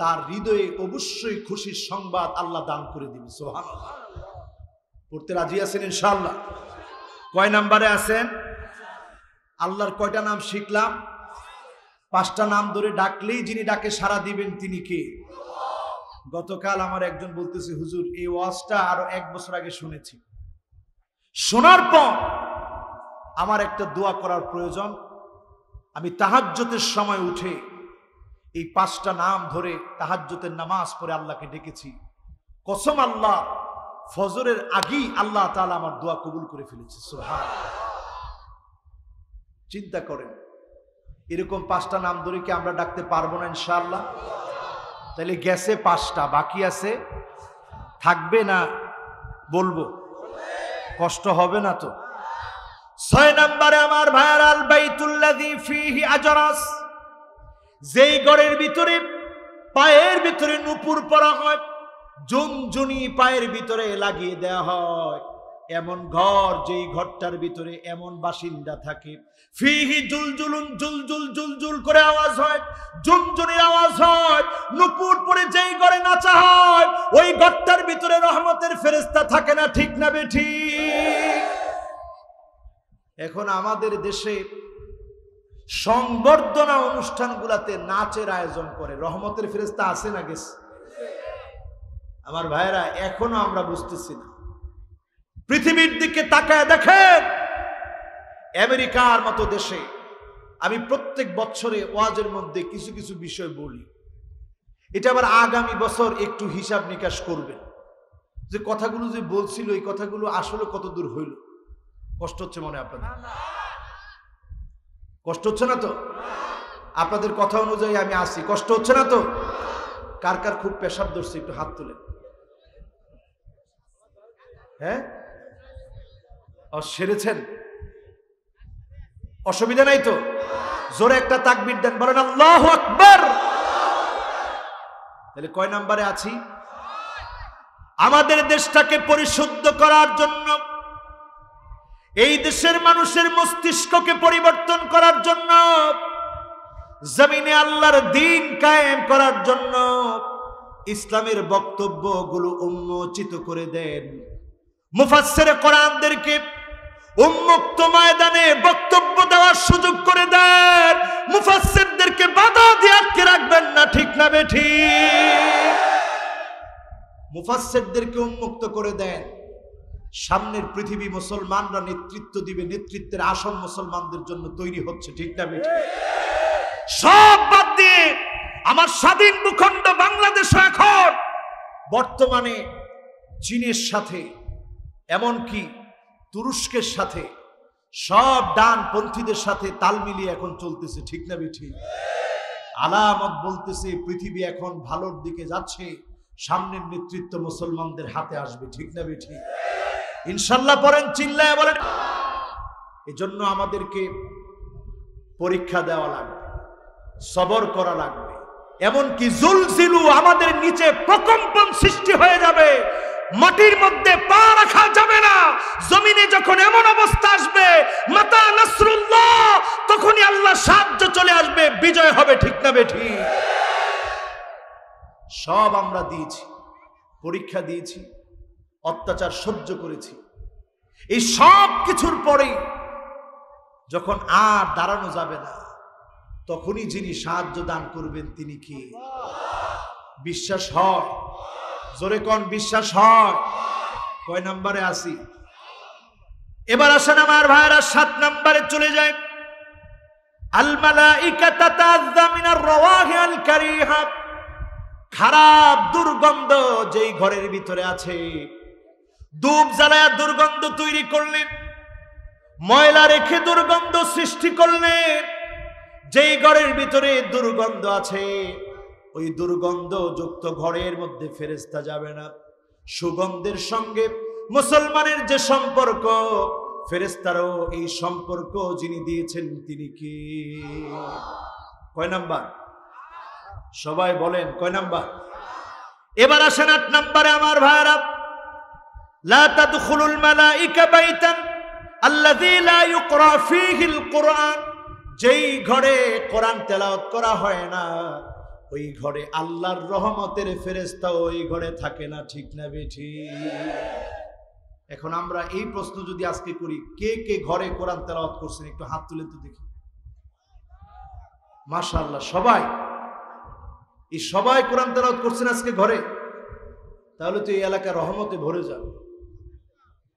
তার হৃদয়ে অবশ্যই খুশির সংবাদ আল্লাহ দান করে দিবে সোহান পড়তে রাজি আছেন ইনশাল্লাহ কয় নাম্বারে আছেন আল্লাহর কয়টা নাম শিখলাম পাঁচটা নাম ধরে ডাকলেই যিনি ডাকে সারা দিবেন তিনি কে গতকাল আমার একজন বলতেছে হুজুর এই ওয়াজটা আরো এক বছর আগে শুনেছি শোনার পর আমার একটা দোয়া করার প্রয়োজন আমি তাহাজ্যতের সময় উঠে এই পাঁচটা নাম ধরে তাহাজ্যতের নামাজ পড়ে আল্লাহকে ডেকেছি কসম আল্লাহ ফজরের আগেই আল্লাহ তালা আমার দোয়া কবুল করে ফেলেছে সোহা চিন্তা করেন এরকম পাঁচটা নাম ধরে কি আমরা ডাকতে পারবো না ইনশাআল্লাহ তাহলে গেছে পাঁচটা বাকি আছে থাকবে না বলবো কষ্ট হবে না তো ছয় নম্বরে আমার ভাইয়ার আল বাইতুল্লাদি ফিহি আজরাস যেই ঘরের ভিতরে পায়ের ভিতরে নুপুর পরা হয় জুনজুনি পায়ের ভিতরে লাগিয়ে দেয়া হয় এমন ঘর যেই ঘরটার ভিতরে এমন বাসিন্দা থাকে ফিহি জুলজুলুন জুলজুল জুলজুল করে আওয়াজ হয় জুনজুনির আওয়াজ হয় নুপুর পরে যেই ঘরে নাচা হয় ওই ঘরটার ভিতরে রহমতের ফেরেস্তা থাকে না ঠিক না বেঠি এখন আমাদের দেশে সংবর্ধনা অনুষ্ঠানগুলাতে নাচের আয়োজন করে রহমতের ফেরেস্তা আছে না গেছে আমার ভাইরা এখনো আমরা বুঝতেছি না পৃথিবীর দিকে তাকায় দেখেন আমেরিকার মতো দেশে আমি প্রত্যেক বছরে ওয়াজের মধ্যে কিছু কিছু বিষয় বলি এটা আবার আগামী বছর একটু হিসাব নিকাশ করবে যে কথাগুলো যে বলছিল এই কথাগুলো আসলে কতদূর হইল কষ্ট হচ্ছে মনে আপনাদের কষ্ট হচ্ছে না তো আপনাদের কথা অনুযায়ী আমি আসি কষ্ট হচ্ছে না তো কার কার খুব পেশাব ধরছে একটু হাত তুলে হ্যাঁ সেরেছেন অসুবিধা নাই তো জোরে একটা তাকবির দেন বলেন আল্লাহ আকবর তাহলে কয় নাম্বারে আছি আমাদের দেশটাকে পরিশুদ্ধ করার জন্য এই দেশের মানুষের মস্তিষ্ককে পরিবর্তন করার জন্য জমিনে আল্লাহর দিন কায়েম করার জন্য ইসলামের বক্তব্যগুলো উন্মোচিত করে দেন মুফাসের কোরআনদেরকে উন্মুক্ত ময়দানে বক্তব্য দেওয়ার সুযোগ করে দেন মুফাসেরদেরকে বাধা দিয়ে আটকে রাখবেন না ঠিক না বেঠি মুফাসেরদেরকে উন্মুক্ত করে দেন সামনের পৃথিবী মুসলমানরা নেতৃত্ব দিবে নেতৃত্বের আসন মুসলমানদের জন্য তৈরি হচ্ছে ঠিক না সব বাদ দিয়ে আমার স্বাধীন ভূখণ্ড বাংলাদেশ এখন বর্তমানে চীনের সাথে এমনকি তুরস্কের সাথে সব ডান পন্থীদের সাথে তাল মিলিয়ে এখন চলতেছে ঠিক না বেঠি আলামত বলতেছে পৃথিবী এখন ভালোর দিকে যাচ্ছে সামনের নেতৃত্ব মুসলমানদের হাতে আসবে ঠিক না বেঠি ইনশাল্লাহ পড়েন চিল্লায় বলেন এজন্য আমাদেরকে পরীক্ষা দেওয়া লাগবে সবর করা লাগবে এমনকি জুলজিলু আমাদের নিচে প্রকম্পন সৃষ্টি হয়ে যাবে মাটির মধ্যে পা রাখা যাবে না জমিনে যখন এমন অবস্থা আসবে মাতা নাসরুল্লাহ তখনই আল্লাহ সাহায্য চলে আসবে বিজয় হবে ঠিক না বেঠি সব আমরা দিয়েছি পরীক্ষা দিয়েছি অত্যাচার সহ্য করেছি এই সব কিছুর পরে যখন আর দাঁড়ানো যাবে না তখনই যিনি সাহায্য দান করবেন তিনি কি বিশ্বাস হয় জোরে কন বিশ্বাস হয় কয় নাম্বারে আসি এবার আসেন আমার ভাইরা সাত নম্বরে চলে যায় খারাপ দুর্গন্ধ যেই ঘরের ভিতরে আছে ধূপ জ্বালায় দুর্গন্ধ তৈরি করলেন ময়লা রেখে দুর্গন্ধ সৃষ্টি করলেন যেই ঘরের ভিতরে দুর্গন্ধ আছে ওই দুর্গন্ধ যুক্ত ঘরের মধ্যে ফেরেস্তা যাবে না সুগন্ধের সঙ্গে মুসলমানের যে সম্পর্ক ফেরেস্তারও এই সম্পর্ক যিনি দিয়েছেন তিনি কি কয় নাম্বার সবাই বলেন কয় নাম্বার এবার আসেন আট নাম্বারে আমার ভাইরা لا تدخل الملائكة بيتا الذي لا يقرأ فيه القرآن যেই ঘরে কোরআন তেলাওত করা হয় না ওই ঘরে আল্লাহর রহমতের ফেরেস্তা ওই ঘরে থাকে না ঠিক না বেঠি এখন আমরা এই প্রশ্ন যদি আজকে করি কে কে ঘরে কোরআন তেলাওত করছেন একটু হাত তুলে তো দেখি মাশাল্লাহ সবাই এই সবাই কোরআন তেলাওয়াত করছেন আজকে ঘরে তাহলে তো এই এলাকা রহমতে ভরে যাবে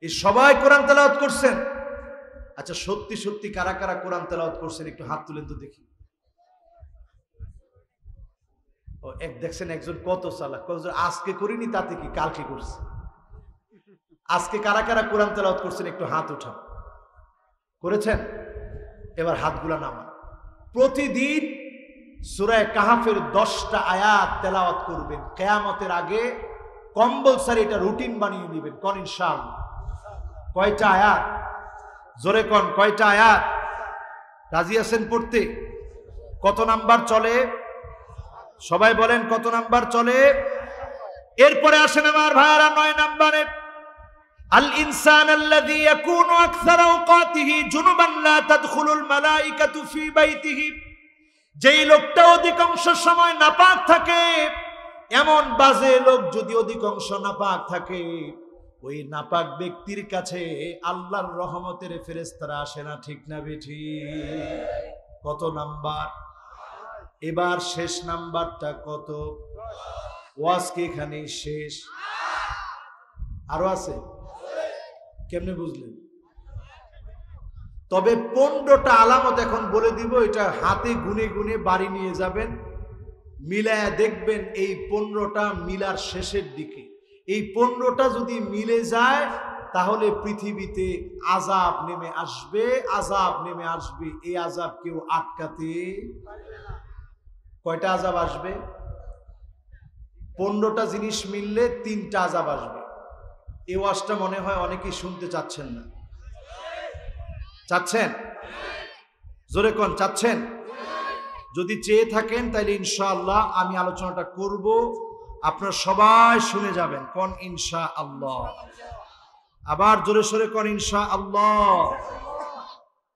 এই সবাই কোরআন তেলাওয়াত করছেন আচ্ছা সত্যি সত্যি কারা কারা কোরআন তেলাওয়াত করছেন একটু হাত তুলেন তো দেখি ও এক দেখছেন একজন কত সালা কত আজকে করিনি তাতে কি কালকে করছে আজকে কারা কারা কোরআন তেলাওয়াত করছেন একটু হাত উঠা করেছেন এবার হাতগুলা নামা প্রতিদিন সুরায় কাহাফের দশটা আয়াত তেলাওয়াত করবেন কেয়ামতের আগে কম্পালসারি এটা রুটিন বানিয়ে নেবেন কন ইনশাআল্লাহ কয়টা আয়াত জোরে কন কয়টা আয়াত রাজি আছেন পড়তে কত নাম্বার চলে সবাই বলেন কত নাম্বার চলে এরপরে আসেন আমার ভাইয়ারা নয় নাম্বারে আল ইনসান আল্লাযী ইয়াকুনু আকসারা ওকাতিহি জুনুবান লা তাদখুলুল মালাইকাতু ফি বাইতিহি যেই লোকটা অধিকাংশ সময় নাপাক থাকে এমন বাজে লোক যদি অধিকাংশ নাপাক থাকে ওই নাপাক ব্যক্তির কাছে আল্লাহর রহমতের ফেরেস্তারা আসে না ঠিক না বেঠি কত নাম্বার এবার শেষ নাম্বারটা কত ওয়াজকে এখানে শেষ আরো আছে কেমনে বুঝলেন তবে পনেরোটা আলামত এখন বলে দিব এটা হাতে গুনে গুনে বাড়ি নিয়ে যাবেন মিলায়া দেখবেন এই পনেরোটা মিলার শেষের দিকে এই পণ্যটা যদি মিলে যায় তাহলে পৃথিবীতে আজাব নেমে আসবে আজাব নেমে আসবে এই আজাব কেউ আটকাতে কয়টা আজাব আসবে পনেরোটা জিনিস মিললে তিনটা আজাব আসবে এ ওয়াজটা মনে হয় অনেকেই শুনতে চাচ্ছেন না চাচ্ছেন জোরে কন চাচ্ছেন যদি চেয়ে থাকেন তাহলে ইনশাআল্লাহ আমি আলোচনাটা করব আপনার সবাই শুনে যাবেন কন ইনশা আল্লাহ আবার জোরে সোরে কন ইনশা আল্লাহ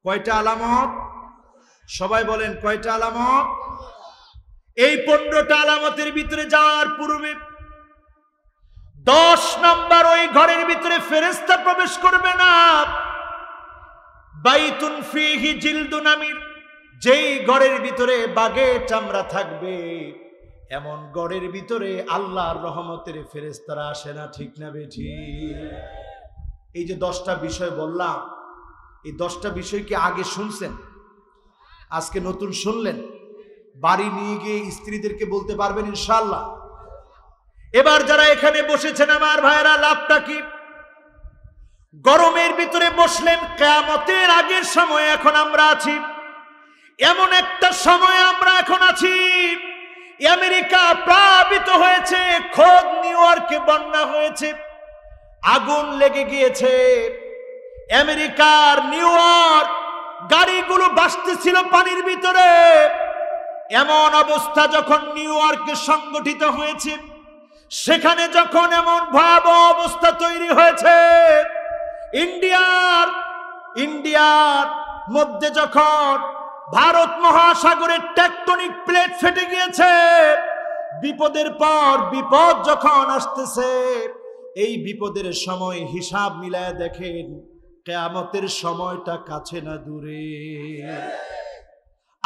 কয়টা আলামত সবাই বলেন কয়টা আলামত এই পনেরোটা আলামতের ভিতরে যাওয়ার পূর্বে দশ নম্বর ওই ঘরের ভিতরে ফেরেস্তা প্রবেশ করবে না বাইতুন ফিহি জিলদুন আমির যেই ঘরের ভিতরে বাগে চামড়া থাকবে এমন গড়ের ভিতরে আল্লাহর রহমতের ফেরেস্তারা আসে না ঠিক না বেঠি এই যে দশটা বিষয় বললাম এই দশটা বিষয় কি আগে শুনছেন আজকে নতুন শুনলেন বাড়ি নিয়ে গিয়ে স্ত্রীদেরকে বলতে পারবেন ইনশাল্লাহ এবার যারা এখানে বসেছেন আমার ভাইয়েরা লাভটা কি গরমের ভিতরে বসলেন কেমতের আগের সময় এখন আমরা আছি এমন একটা সময় আমরা এখন আছি আমেরিকা প্লাবিত হয়েছে খোদ নিউ ইয়র্কে বন্যা হয়েছে আগুন লেগে গিয়েছে আমেরিকার নিউ ইয়র্ক গাড়িগুলো বাঁচতেছিল পানির ভিতরে এমন অবস্থা যখন নিউ ইয়র্কে সংগঠিত হয়েছে সেখানে যখন এমন ভয়াবহ অবস্থা তৈরি হয়েছে ইন্ডিয়ার ইন্ডিয়ার মধ্যে যখন ভারত মহাসাগরের টেকটনিক প্লেট ফেটে গিয়েছে বিপদের পর বিপদ যখন আসতেছে এই বিপদের সময় হিসাব মিলায় দেখেন কেয়ামতের সময়টা কাছে না দূরে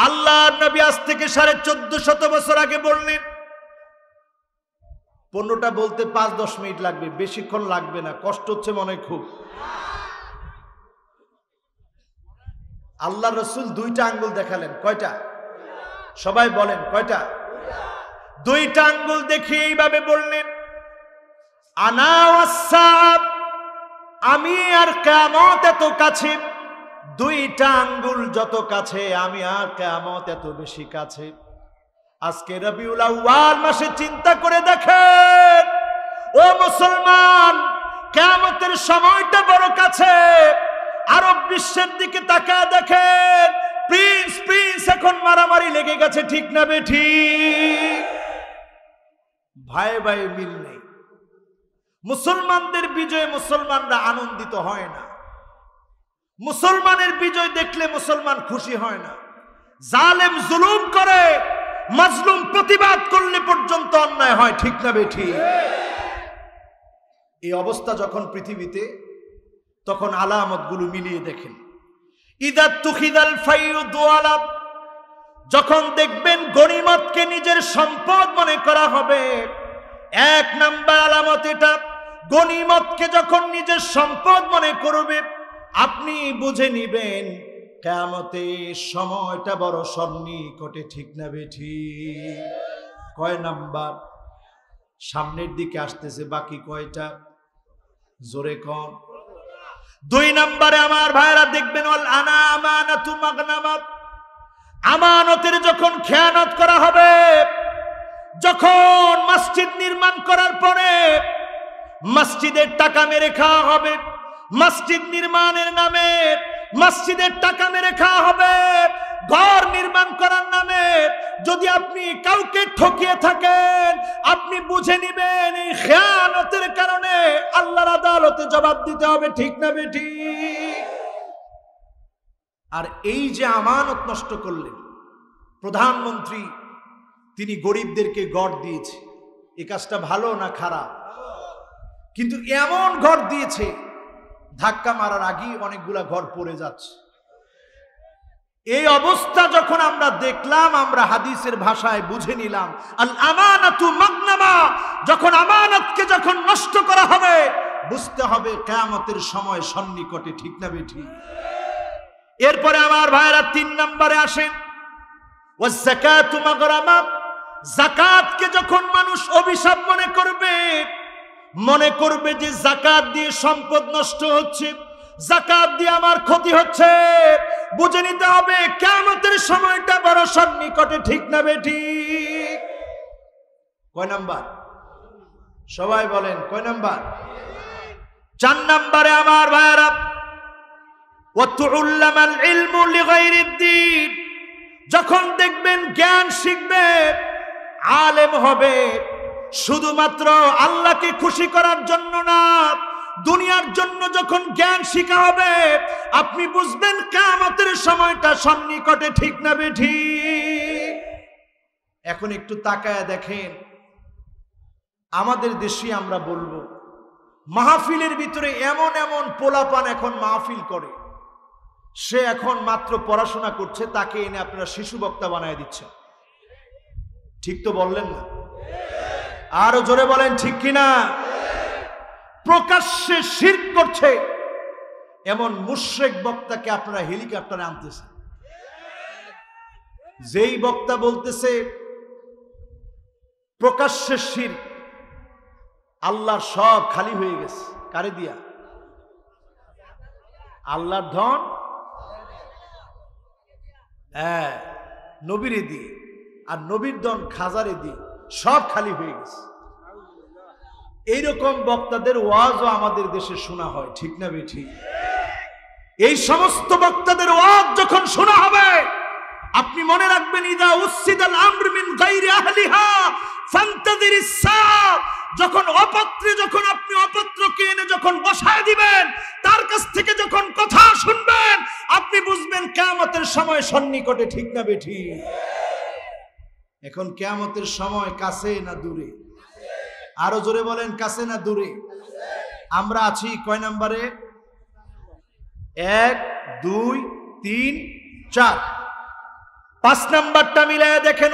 আল্লাহ নবী আজ থেকে সাড়ে চোদ্দ শত বছর আগে বললেন পণ্যটা বলতে পাঁচ দশ মিনিট লাগবে বেশিক্ষণ লাগবে না কষ্ট হচ্ছে মনে খুব আল্লাহ রসুল দুইটা আঙ্গুল দেখালেন কয়টা সবাই বলেন কয়টা দুইটা আঙ্গুল দেখে এইভাবে বললেন আনা আমি আর কেমত এত কাছে দুইটা আঙ্গুল যত কাছে আমি আর কেমত এত বেশি কাছে আজকে রবিউল আউয়াল মাসে চিন্তা করে দেখেন ও মুসলমান কেমতের সময়টা বড় কাছে আরব বিশ্বের দিকে তাকা দেখেন প্রিন্স প্রিন্স এখন মারামারি লেগে গেছে ঠিক না বেঠি ভাই ভাই মিল নেই মুসলমানদের বিজয়ে মুসলমানরা আনন্দিত হয় না মুসলমানের বিজয় দেখলে মুসলমান খুশি হয় না জালেম জুলুম করে মাজলুম প্রতিবাদ করলে পর্যন্ত অন্যায় হয় ঠিক না বেঠি এই অবস্থা যখন পৃথিবীতে তখন আলামতগুলো মিলিয়ে দেখেন ইদার তুখিদাল ফাইউ দোয়ালাপ যখন দেখবেন গণিমতকে নিজের সম্পদ মনে করা হবে এক নাম্বার আলামত এটা গণিমতকে যখন নিজের সম্পদ মনে করবে আপনি বুঝে নিবেন কেমতে সময়টা বড় সন্নিকটে ঠিক না বেঠি কয় নাম্বার সামনের দিকে আসতেছে বাকি কয়টা জোরে কম দুই নম্বরে আমার ভাইরা দেখবেন ওল আনা আমানাতু মাগনামা আমানতের যখন খেয়ানত করা হবে যখন মসজিদ নির্মাণ করার পরে মসজিদের টাকা মেরে খাওয়া হবে মসজিদ নির্মাণের নামে মসজিদের টাকা মেরে খাওয়া হবে ঘর নির্মাণ করার নামে যদি আপনি কাউকে ঠকিয়ে থাকেন আপনি বুঝে নিবেন এই খেয়ানতের কারণে আল্লাহর আদালতে জবাব দিতে হবে ঠিক না বেটি আর এই যে আমানত নষ্ট করলেন প্রধানমন্ত্রী তিনি গরিবদেরকে গড় দিয়েছে এ কাজটা ভালো না খারাপ কিন্তু এমন ঘর দিয়েছে ধাক্কা মারার আগেই অনেকগুলা ঘর পড়ে যাচ্ছে এই অবস্থা যখন আমরা দেখলাম আমরা হাদিসের ভাষায় বুঝে নিলাম আল আমানাতু মাগনামা যখন আমানতকে যখন নষ্ট করা হবে বুঝতে হবে কেয়ামতের সময় সন্নিকটে ঠিক না বেঠি এরপরে আমার ভাইরা তিন নম্বরে আসেন ও জাকাতু মাগরামা জাকাতকে যখন মানুষ অভিশাপ মনে করবে মনে করবে যে জাকাত দিয়ে সম্পদ নষ্ট হচ্ছে জাকাত দিয়ে আমার ক্ষতি হচ্ছে বুঝে নিতে হবে কেমতের সময়টা বড় সব নিকটে ঠিক না বেটি কয় নাম্বার সবাই বলেন কয় নাম্বার চার নাম্বারে আমার ভাইয়ারা যখন দেখবেন জ্ঞান শিখবে আলেম হবে শুধুমাত্র আল্লাহকে খুশি করার জন্য না দুনিয়ার জন্য যখন জ্ঞান শিখা হবে আপনি বুঝবেন কামতের সময়টা সন্নিকটে ঠিক না বেঠি এখন একটু তাকায় দেখেন আমাদের দেশে আমরা বলবো মাহফিলের ভিতরে এমন এমন পোলাপান এখন মাহফিল করে সে এখন মাত্র পড়াশোনা করছে তাকে এনে আপনারা শিশু বক্তা বানায় দিচ্ছে ঠিক তো বললেন না আরো জোরে বলেন ঠিক কিনা না প্রকাশ্যে শির করছে এমন মুশ্রেক বক্তাকে আপনারা হেলিকপ্টারে আনতেছেন যেই বক্তা বলতেছে প্রকাশ্যে শির আল্লাহ সব খালি হয়ে গেছে কারে দিয়া আল্লাহর ধন হ্যাঁ নবীরে দিয়ে আর নবীর ধন খাজারে দিয়ে সব খালি হয়ে গেছে এইরকম বক্তাদের ওয়াজও আমাদের দেশে শোনা হয় ঠিক না বেঠি এই সমস্ত বক্তাদের ওয়াজ যখন শোনা হবে আপনি মনে রাখবেন ইদা উসিদাল আমর মিন গাইরি আহলিহা ফান্তাদির যখন অপত্রে যখন আপনি অপত্রকে এনে যখন বসায় দিবেন তার কাছ থেকে যখন কথা শুনবেন আপনি বুঝবেন কেয়ামতের সময় সন্নিকটে ঠিক না বেঠি এখন কেয়ামতের সময় কাছে না দূরে আরো জোরে বলেন কাছে না দূরে আমরা আছি কয় নাম্বারে এক দুই তিন চার পাঁচ নাম্বারটা মিলায় দেখেন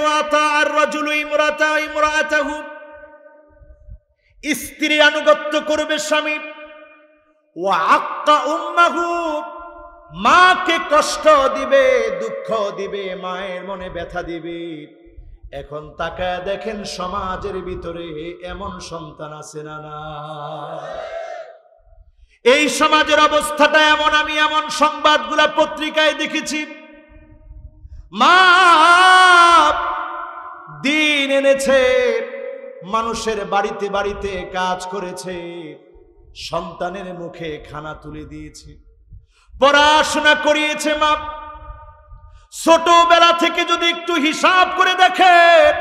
স্ত্রীর আনুগত্য করবে স্বামী ও আক্কা উম্মাহু মাকে কষ্ট দিবে দুঃখ দিবে মায়ের মনে ব্যথা দিবে এখন তাকায় দেখেন সমাজের ভিতরে এমন সন্তান আছে না না এই সমাজের অবস্থাটা এমন আমি এমন সংবাদগুলা পত্রিকায় দেখেছি মা দিন এনেছে মানুষের বাড়িতে বাড়িতে কাজ করেছে সন্তানের মুখে খানা তুলে দিয়েছে পড়াশোনা করিয়েছে মা ছোটবেলা থেকে যদি একটু হিসাব করে দেখেন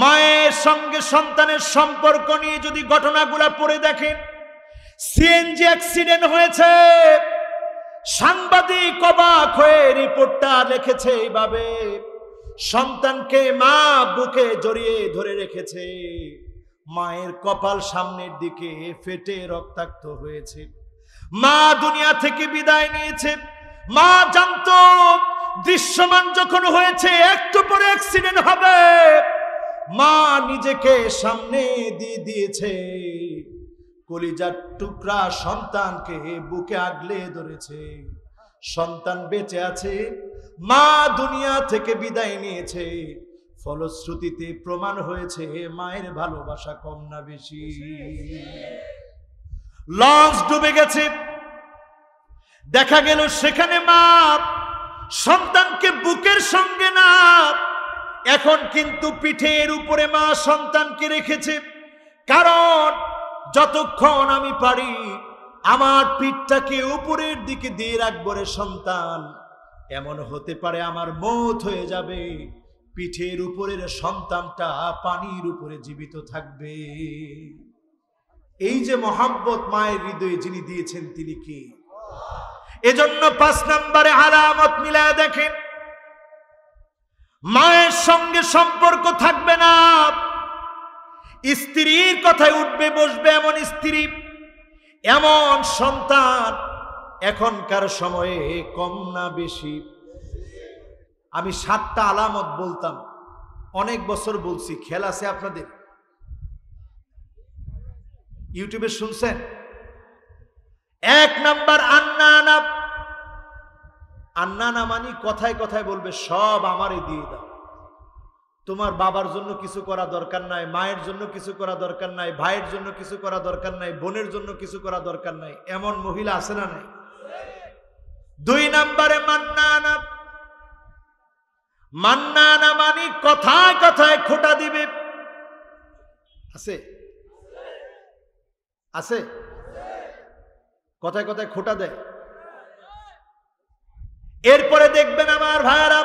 মায়ের সঙ্গে সন্তানের সম্পর্ক নিয়ে যদি ঘটনাগুলো পড়ে দেখেন সিএনজি অ্যাক্সিডেন্ট হয়েছে সাংবাদিক অবাক হয়ে রিপোর্টটা লিখেছে এইভাবে সন্তানকে মা বুকে জড়িয়ে ধরে রেখেছে মায়ের কপাল সামনের দিকে ফেটে রক্তাক্ত হয়েছে মা দুনিয়া থেকে বিদায় নিয়েছে মা জানত দৃশ্যমান যখন হয়েছে একটু পরে অ্যাক্সিডেন্ট হবে মা নিজেকে সামনে দিয়ে দিয়েছে কলিজার টুকরা সন্তানকে বুকে আগলে ধরেছে সন্তান বেঁচে আছে মা দুনিয়া থেকে বিদায় নিয়েছে ফলশ্রুতিতে প্রমাণ হয়েছে মায়ের ভালোবাসা কম না বেশি লঞ্চ ডুবে গেছে দেখা গেল সেখানে মা সন্তানকে বুকের সঙ্গে না এখন কিন্তু পিঠের উপরে মা সন্তানকে রেখেছে কারণ যতক্ষণ আমি পারি আমার পিঠটাকে উপরের দিকে দিয়ে রাখবো রে সন্তান এমন হতে পারে আমার মত হয়ে যাবে পিঠের উপরের সন্তানটা পানির উপরে জীবিত থাকবে এই যে মহাব্বত মায়ের হৃদয়ে যিনি দিয়েছেন তিনি কি এজন্য পাঁচ নম্বরে আলামত মিলায় দেখেন মায়ের সঙ্গে সম্পর্ক থাকবে না স্ত্রীর কথায় উঠবে বসবে এমন স্ত্রী এমন সন্তান এখনকার সময়ে কম না বেশি আমি সাতটা আলামত বলতাম অনেক বছর বলছি খেল আছে আপনাদের ইউটিউবে শুনছেন এক নাম্বার আন্না আনাব আর না মানি কথায় কথায় বলবে সব আমারে দিয়ে দাও তোমার বাবার জন্য কিছু করা দরকার নাই মায়ের জন্য কিছু করা দরকার নাই ভাইয়ের জন্য কিছু করা দরকার নাই বোনের জন্য কিছু করা দরকার নাই এমন মহিলা আছে না নাই দুই নাম্বারে মান্না মান্না আনা মানি কথায় কথায় খোটা দিবে আছে আছে কথায় কথায় খোটা দেয় এরপরে দেখবেন আমার ভাইয়ারা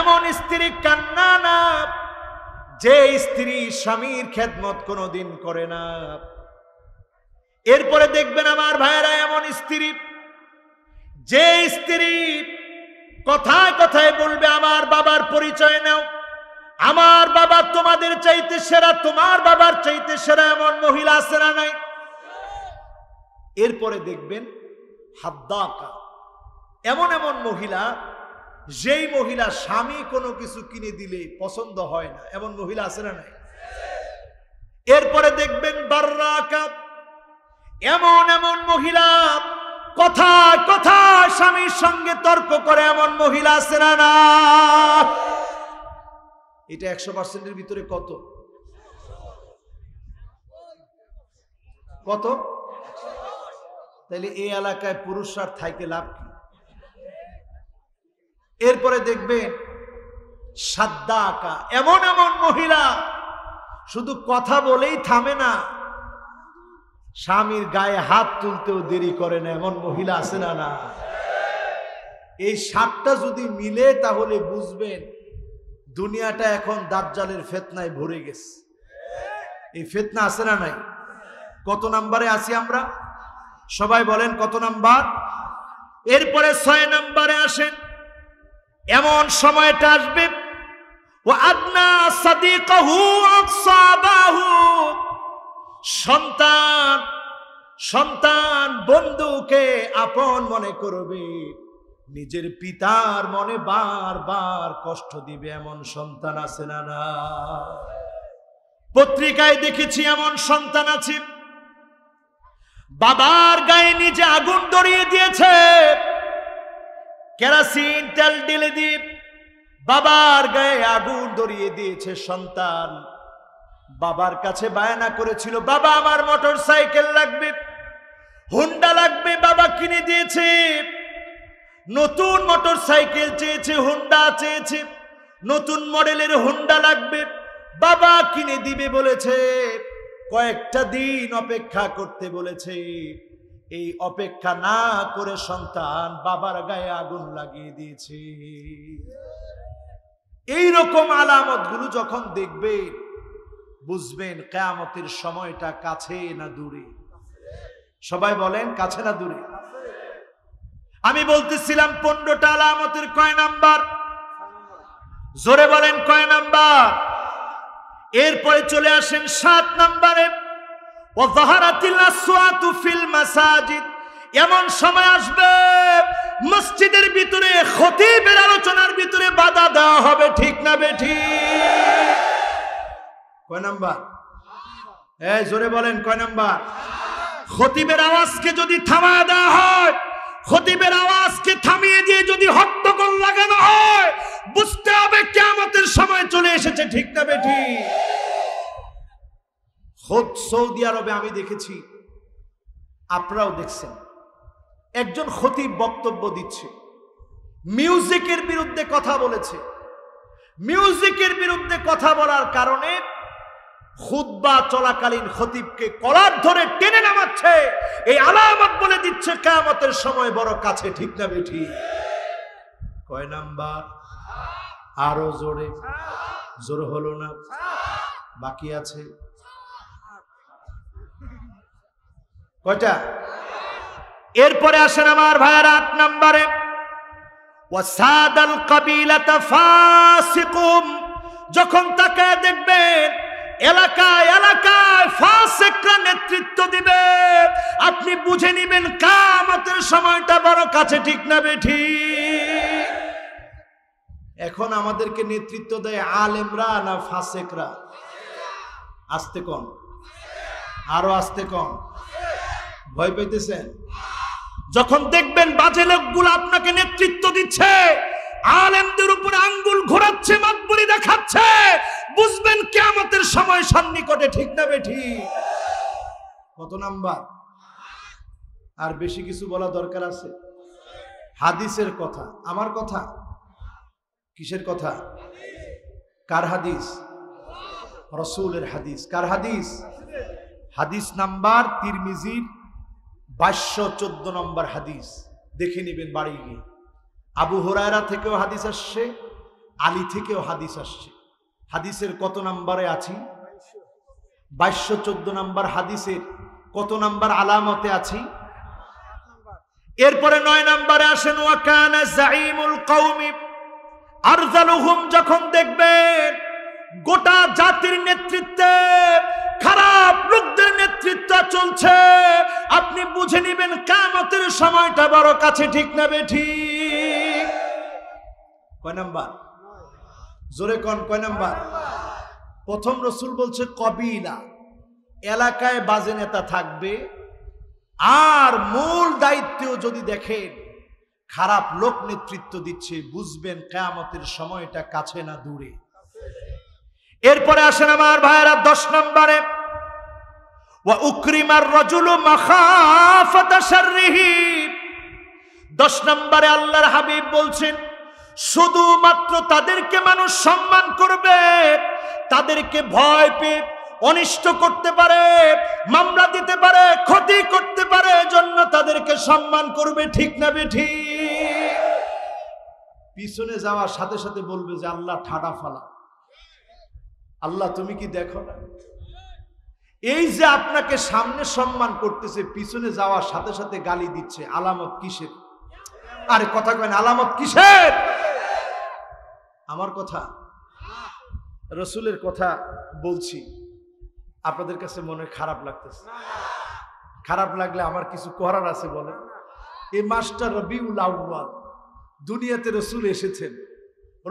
এমন স্ত্রী কান্না না যে স্ত্রী স্বামীর খেদমত কোনোদিন করে না এরপরে দেখবেন আমার ভাইয়েরা এমন স্ত্রী যে স্ত্রী কথায় কথায় বলবে আমার বাবার পরিচয় নাও আমার বাবা তোমাদের চাইতে সেরা তোমার বাবার চাইতে সেরা এমন মহিলা সেরা নাই এরপরে দেখবেন হাদ্দাকা এমন এমন মহিলা যেই মহিলা স্বামী কোনো কিছু কিনে দিলে পছন্দ হয় না এমন মহিলা আছে না নাই এরপরে দেখবেন বার্রা কাপ এমন এমন মহিলা কথা কথা স্বামীর সঙ্গে তর্ক করে এমন মহিলা আছে না না এটা একশো পার্সেন্টের ভিতরে কত কত তাহলে এই এলাকায় পুরুষ আর থাইকে লাভ কি এরপরে দেখবেন আঁকা এমন এমন মহিলা শুধু কথা বলেই থামে না স্বামীর গায়ে হাত তুলতেও দেরি করে না এমন মহিলা আছে না না এই সাতটা যদি মিলে তাহলে বুঝবেন দুনিয়াটা এখন দাজ্জালের ফেতনায় ভরে গেছে এই ফেতনা আছে না নাই কত নাম্বারে আছি আমরা সবাই বলেন কত নাম্বার এরপরে ছয় নাম্বারে আসেন এমন সময়টা আসবে সন্তান সন্তান বন্ধুকে আপন মনে করবে নিজের পিতার মনে বারবার কষ্ট দিবে এমন সন্তান আছে না না পত্রিকায় দেখেছি এমন সন্তান আছে বাবার গায়ে নিজে আগুন ধরিয়ে দিয়েছে কেরাসিন তেল ঢেলে দিয়ে বাবার গায়ে আগুন ধরিয়ে দিয়েছে সন্তান বাবার কাছে বায়না করেছিল বাবা আমার মোটর সাইকেল লাগবে হুন্ডা লাগবে বাবা কিনে দিয়েছে নতুন মোটর সাইকেল চেয়েছে হুন্ডা চেয়েছে নতুন মডেলের হুন্ডা লাগবে বাবা কিনে দিবে বলেছে কয়েকটা দিন অপেক্ষা করতে বলেছে এই অপেক্ষা না করে সন্তান বাবার গায়ে আগুন লাগিয়ে দিয়েছে এই রকম আলামতগুলো যখন দেখবে বুঝবেন কেয়ামতের সময়টা কাছে না দূরে সবাই বলেন কাছে না দূরে আমি বলতেছিলাম পনেরোটা আলামতের কয় নাম্বার জোরে বলেন কয় নাম্বার এরপরে চলে আসেন সাত নাম্বারে এমন সময় আসবে মসজিদের ভিতরে খতিবের আলোচনার ভিতরে বাধা দেওয়া হবে ঠিক না বেঠি কয় নাম্বার এই জোরে বলেন কয় নাম্বার খতিবের আওয়াজকে যদি থামা দেওয়া হয় খতিবের আওয়াজকে থামিয়ে দিয়ে যদি হট্টগোল লাগানো হয় বুঝতে হবে কেমতের সময় চলে এসেছে ঠিক না বেঠি খোদ সৌদি আরবে আমি দেখেছি আপনারাও দেখছেন একজন ক্ষতি বক্তব্য দিচ্ছে মিউজিকের বিরুদ্ধে কথা বলেছে মিউজিকের বিরুদ্ধে কথা বলার কারণে খুদ্া চলাকালীন খতিবকে কলার ধরে টেনে নামাচ্ছে এই আলামত বলে দিচ্ছে কেয়ামতের সময় বড় কাছে ঠিক না বেঠি কয় নাম্বার আরো জোরে জোর হলো না বাকি আছে কয়টা এরপরে আসেন আমার ভাইয়ের আট নম্বরে যখন তাকে দেখবেন এলাকায় এলাকায় ফাসেকরা নেতৃত্ব দিবে আপনি বুঝে নিবেন কামতের সময়টা বড় কাছে ঠিক না বেঠি এখন আমাদেরকে নেতৃত্ব দেয় আলেমরা না ফাসেকরা আসতে কম আরো আসতে কম ভয় পাইতেছেন যখন দেখবেন বাজে লোকগুলো আপনাকে নেতৃত্ব দিচ্ছে আলেমদের উপর আঙ্গুল ঘোরাচ্ছে মাতবুরি দেখাচ্ছে বুঝবেন কেয়ামতের সময় সন্নিকটে ঠিক না বেঠি কত নাম্বার আর বেশি কিছু বলা দরকার আছে হাদিসের কথা আমার কথা কিসের কথা কার হাদিস রসুলের হাদিস কার হাদিস হাদিস নাম্বার তিরমিজির বাইশশো চোদ্দ নম্বর হাদিস দেখে নেবেন বাড়ি গিয়ে আবু হরায়রা থেকেও হাদিস আসছে আলী থেকেও হাদিস আসছে হাদিসের কত নাম্বারে আছি বাইশশো চোদ্দ নাম্বার হাদিসের কত নাম্বার আলামতে আছি এরপরে নয় নাম্বারে আসেন ওয়াকানা জাইমুল কৌমি আরজালুহুম যখন দেখবেন গোটা জাতির নেতৃত্বে খারাপ লোকদের নেতৃত্ব চলছে আপনি বুঝে নিবেন কামতের সময়টা বড় কাছে ঠিক না ঠিক কয় নাম্বার জোরে কন কয় নাম্বার প্রথম রসুল বলছে কবিলা এলাকায় বাজে নেতা থাকবে আর মূল দায়িত্ব যদি দেখেন খারাপ লোক নেতৃত্ব দিচ্ছে বুঝবেন কেয়ামতের সময়টা কাছে না দূরে এরপরে আসেন আমার ভাইয়েরা দশ নম্বরে দশ নম্বরে আল্লাহর হাবিব বলছেন শুধুমাত্র তাদেরকে মানুষ সম্মান করবে তাদেরকে ভয় পে অনিষ্ট করতে পারে মামলা দিতে পারে ক্ষতি করতে পারে জন্য তাদেরকে সম্মান করবে ঠিক না বেঠি পিছনে যাওয়ার সাথে সাথে বলবে যে আল্লাহ ঠাডা ফালা আল্লাহ তুমি কি দেখো না এই যে আপনাকে সামনে সম্মান করতেছে পিছনে যাওয়ার সাথে সাথে গালি দিচ্ছে আলামত কিসের আরে কথা কেন আলামত কিসের আমার কথা রসুলের কথা বলছি আপনাদের কাছে মনে খারাপ লাগতেছে খারাপ লাগলে আমার কিছু করার আছে বলে এই মাস্টার রবিউল আউ্বাল দুনিয়াতে রসুল এসেছেন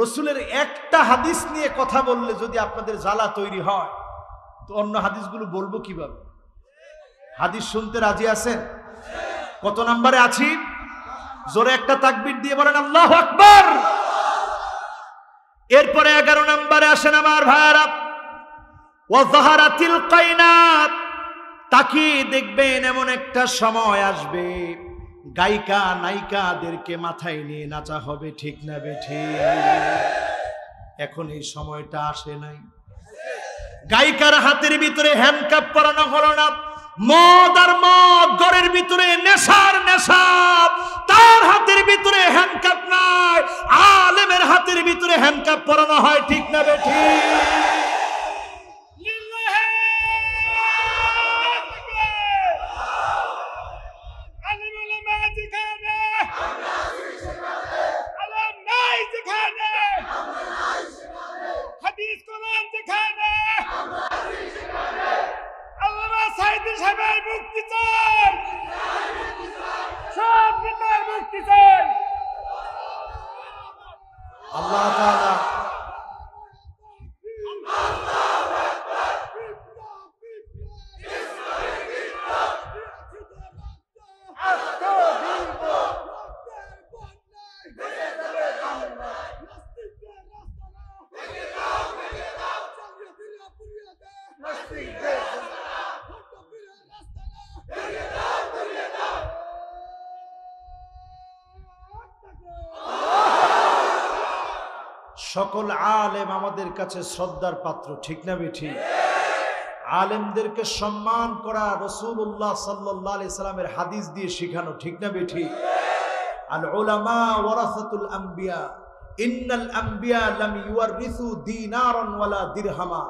রসুলের একটা হাদিস নিয়ে কথা বললে যদি আপনাদের জ্বালা তৈরি হয় তো অন্য হাদিসগুলো বলবো কিভাবে হাদিস শুনতে রাজি আছেন কত নাম্বারে আছি জোরে একটা তাকবির দিয়ে বলেন আল্লাহ আকবর এরপরে এগারো নাম্বারে আসেন আমার ভাইয়ারা ওয়াজাহারাতিল কাইনাত তাকে দেখবেন এমন একটা সময় আসবে গায়িকা নায়িকাদেরকে মাথায় নিয়ে নাচা হবে ঠিক না বেঠি এখন এই সময়টা আসে নাই গায়িকার হাতের ভিতরে হ্যান্ডকাপ পরানো হলো না মদ আর মদ গড়ের ভিতরে নেশার নেশা তার হাতের ভিতরে আলেম আমাদের কাছে শ্রদ্ধার পাত্র ঠিক না বেঠি আলেমদেরকে সম্মান করা রসুল উল্লাহ সাল্লাহ সাল্লামের হাদিস দিয়ে শিখানো ঠিক না বেঠি আল ওলামা ওয়ারাসাতুল আম্বিয়া ইন্নাল আম্বিয়া লাম ইউয়ারিসু দিনারন ওয়ালা দিরহামা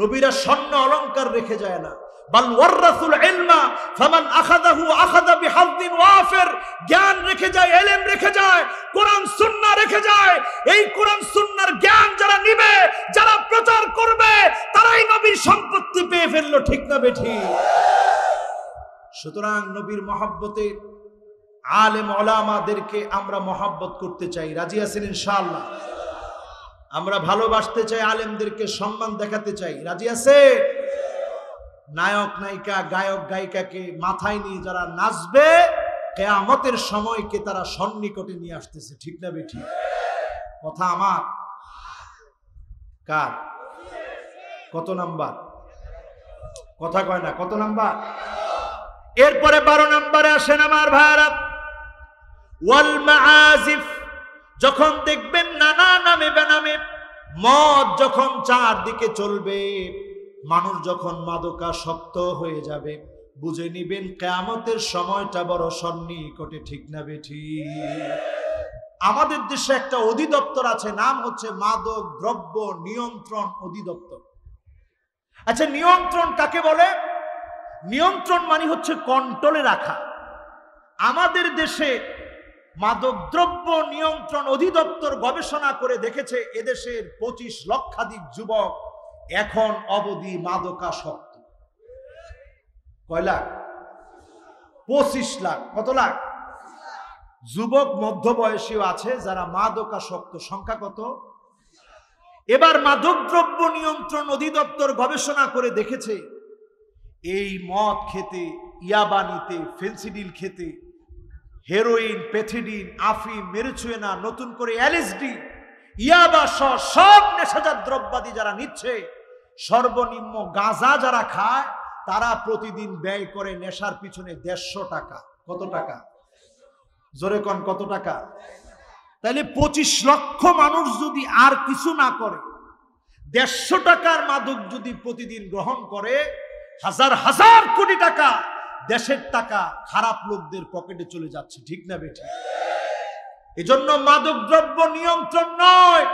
নবীরা স্বর্ণ অলংকার রেখে যায় না বাল ওয়ারাসুল ইলমা ফামান আখাযাহু আখাযা বিহাযিন ওয়াফির জ্ঞান রেখে যায় ইলম রেখে যায় কোরআন সুন্নাহ রেখে যায় এই কোরআন সুন্নাহর জ্ঞান যারা নিবে যারা প্রচার করবে তারাই নবীর সম্পত্তি পেয়ে ফেললো ঠিক না বেঠি সুতরাং নবীর মহাব্বতে আলেম ওলামাদেরকে আমরা মহাব্বত করতে চাই রাজি আছেন ইনশাআল্লাহ আমরা ভালোবাসতে চাই আলেমদেরকে সম্মান দেখাতে চাই রাজি আছে নায়ক নায়িকা গায়ক গায়িকাকে মাথায় নিয়ে যারা নাচবে কেয়ামতের সময়কে তারা সন্নিকটে নিয়ে আসতেছে ঠিক না বেঠি কথা আমার কার কত নাম্বার কথা কয় না কত নাম্বার এরপরে বারো নাম্বারে আসেন আমার ভারত ওয়াল মাআজিফ যখন দেখবেন নানা নামে বেনামে মদ যখন চারদিকে চলবে মানুষ যখন মাদকাসক্ত হয়ে যাবে বুঝে নিবেন কেয়ামতের সময়টা বড় সন্নিকটে ঠিক না বেঠি আমাদের দেশে একটা অধিদপ্তর আছে নাম হচ্ছে মাদক দ্রব্য নিয়ন্ত্রণ অধিদপ্তর আচ্ছা নিয়ন্ত্রণ কাকে বলে নিয়ন্ত্রণ মানে হচ্ছে কন্ট্রোলে রাখা আমাদের দেশে মাদকদ্রব্য নিয়ন্ত্রণ অধিদপ্তর গবেষণা করে দেখেছে এদেশের পঁচিশ লক্ষাধিক যুবক এখন অবধি মাদকা শক্ত কয় লাখ পঁচিশ লাখ কত লাখ যুবক মধ্যবয়সীও আছে যারা শক্ত সংখ্যা কত এবার মাদকদ্রব্য নিয়ন্ত্রণ অধিদপ্তর গবেষণা করে দেখেছে এই মদ খেতে ইয়াবা নিতে ফেন্সিডিল খেতে হেরোইন পেথিডিন আফিম মেরুচুয়েনা নতুন করে এলএসডি ইয়াবা সব নেশাজার দ্রব্যাদি যারা নিচ্ছে সর্বনিম্ন গাঁজা যারা খায় তারা প্রতিদিন ব্যয় করে নেশার পিছনে দেড়শো টাকা কত টাকা জোরে কন কত টাকা তাহলে পঁচিশ লক্ষ মানুষ যদি আর কিছু না করে দেড়শো টাকার মাদক যদি প্রতিদিন গ্রহণ করে হাজার হাজার কোটি টাকা দেশের টাকা খারাপ লোকদের পকেটে চলে যাচ্ছে ঠিক না বেঠি এজন্য মাদক দ্রব্য নিয়ন্ত্রণ নয়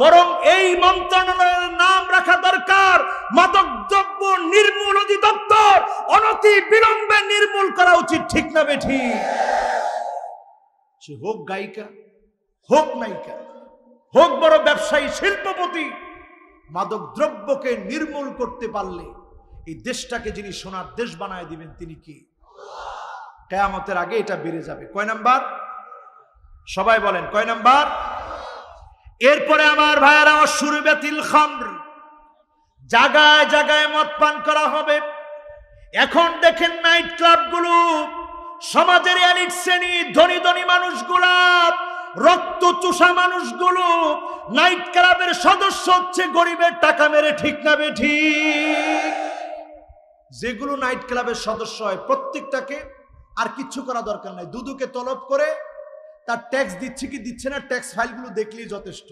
বরং এই মন্ত্রণালয়ের নাম রাখা দরকার মাদকদ্রব্য নির্মূল অধিদপ্তর অনতি বিলম্বে নির্মূল করা উচিত ঠিক না বেঠি সে হোক গায়িকা হোক নায়িকা হোক বড় ব্যবসায়ী শিল্পপতি মাদকদ্রব্যকে নির্মূল করতে পারলে এই দেশটাকে যিনি সোনার দেশ বানায় দিবেন তিনি কি কেয়ামতের আগে এটা বেড়ে যাবে কয় নাম্বার সবাই বলেন কয় নাম্বার এরপরে আমার ভাইয়েরা অসুর বেতিল খাম্র জাগায় জাগায় মদ পান করা হবে এখন দেখেন নাইট ক্লাবগুলো সমাজের এলিট শ্রেণী ধনী ধনী মানুষগুলা রক্ত চুষা মানুষগুলো নাইট ক্লাবের সদস্য হচ্ছে গরিবের টাকা মেরে ঠিক না ঠিক যেগুলো নাইট ক্লাবের সদস্য হয় প্রত্যেকটাকে আর কিচ্ছু করা দরকার নাই দুদুকে তলব করে তার ট্যাক্স দিচ্ছে কি দিচ্ছে না ট্যাক্স ফাইলগুলো দেখলেই যথেষ্ট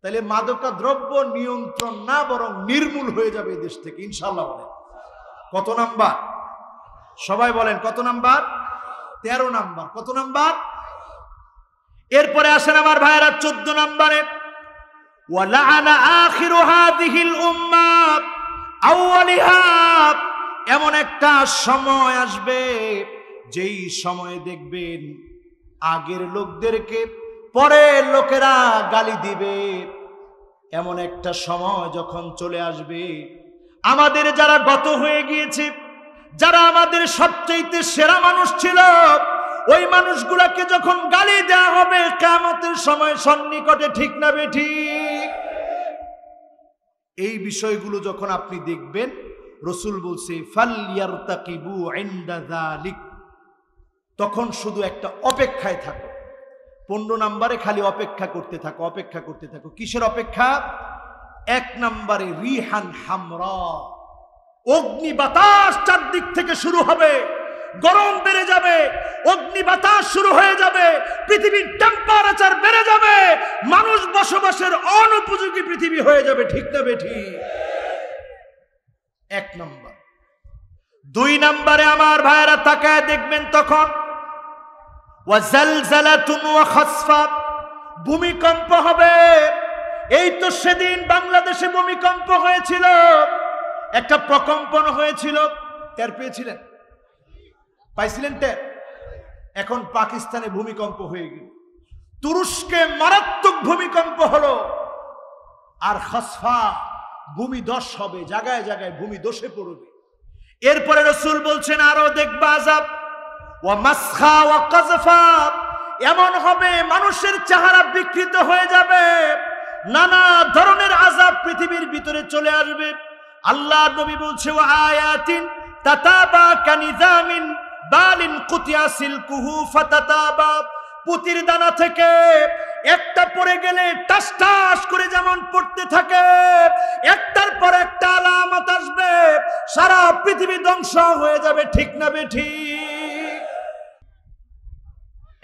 তাহলে মাদকা দ্রব্য নিয়ন্ত্রণ না বরং নির্মূল হয়ে যাবে এই দেশ থেকে ইনশাল্লাহ বলেন কত নাম্বার সবাই বলেন কত নাম্বার তেরো নাম্বার কত নাম্বার এরপরে আসেন আমার ভাইয়েরা চোদ্দ নাম্বারে এমন একটা সময় আসবে যেই সময়ে দেখবেন আগের লোকদেরকে পরের লোকেরা গালি দিবে এমন একটা সময় যখন চলে আসবে আমাদের যারা গত হয়ে গিয়েছে যারা আমাদের সবচেয়ে সেরা মানুষ ছিল ওই মানুষগুলাকে যখন গালি দেওয়া হবে কেমতের সময় সন্নিকটে ঠিক না ঠিক এই বিষয়গুলো যখন আপনি দেখবেন রসুল বলছে ফাল্লিয়ার তাকিবু আইন্দা লিক তখন শুধু একটা অপেক্ষায় থাকো পনেরো নাম্বারে খালি অপেক্ষা করতে থাকো অপেক্ষা করতে থাকো কিসের অপেক্ষা এক নাম্বারে রিহান হামরা অগ্নি বাতাস চারদিক থেকে শুরু হবে গরম বেড়ে যাবে অগ্নি বাতাস শুরু হয়ে যাবে পৃথিবীর টেম্পারেচার বেড়ে যাবে মানুষ বসবাসের অনুপযোগী পৃথিবী হয়ে যাবে ঠিক না বেঠি এক নম্বর দুই নম্বরে আমার ভাইয়েরা তাকায় দেখবেন তখন ভূমিকম্প হবে এই তো সেদিন বাংলাদেশে ভূমিকম্প হয়েছিল একটা প্রকম্পন হয়েছিল টের পেয়েছিলেন পাইছিলেন টের এখন পাকিস্তানে ভূমিকম্প হয়ে গেল তুরস্কে মারাত্মক ভূমিকম্প হলো আর খসফা ভূমি দশ হবে জায়গায় জায়গায় দোষে পড়বে এরপরে রসুল বলছেন আরো দেখবা আজাব ও মাসখা ও এমন হবে মানুষের চেহারা বিকৃত হয়ে যাবে নানা ধরনের আজাব পৃথিবীর ভিতরে চলে আসবে আল্লাহ নবী বলছে ও আয়াতিন তাতাবা কানিজামিন বালিন কুতিয়া সিলকুহু ফাতাতাবা পুতির দানা থেকে একটা পরে গেলে টাস টাস করে যেমন পড়তে থাকে একটার পর একটা আলামত আসবে সারা পৃথিবী ধ্বংস হয়ে যাবে ঠিক না ঠিক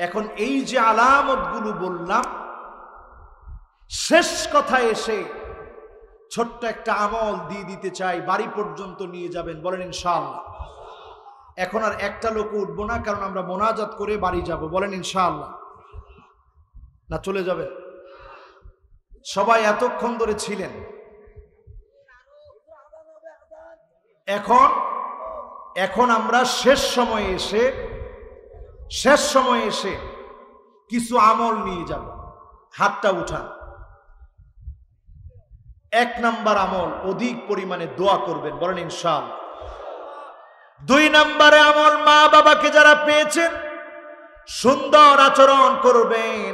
এখন এই যে আলামতগুলো বললাম শেষ কথা এসে ছোট্ট একটা আমল দিয়ে দিতে চাই বাড়ি পর্যন্ত নিয়ে যাবেন বলেন ইনশাআল্লাহ এখন আর একটা লোক উঠবো না কারণ আমরা মোনাজাত করে বাড়ি যাব বলেন ইনশাআল্লাহ না চলে যাবেন সবাই এতক্ষণ ধরে ছিলেন এখন এখন আমরা শেষ সময়ে এসে শেষ সময়ে এসে কিছু আমল নিয়ে যাব হাতটা উঠান এক নাম্বার আমল অধিক পরিমাণে দোয়া করবেন বলেন ইনশাল দুই নাম্বারে আমল মা বাবাকে যারা পেয়েছেন সুন্দর আচরণ করবেন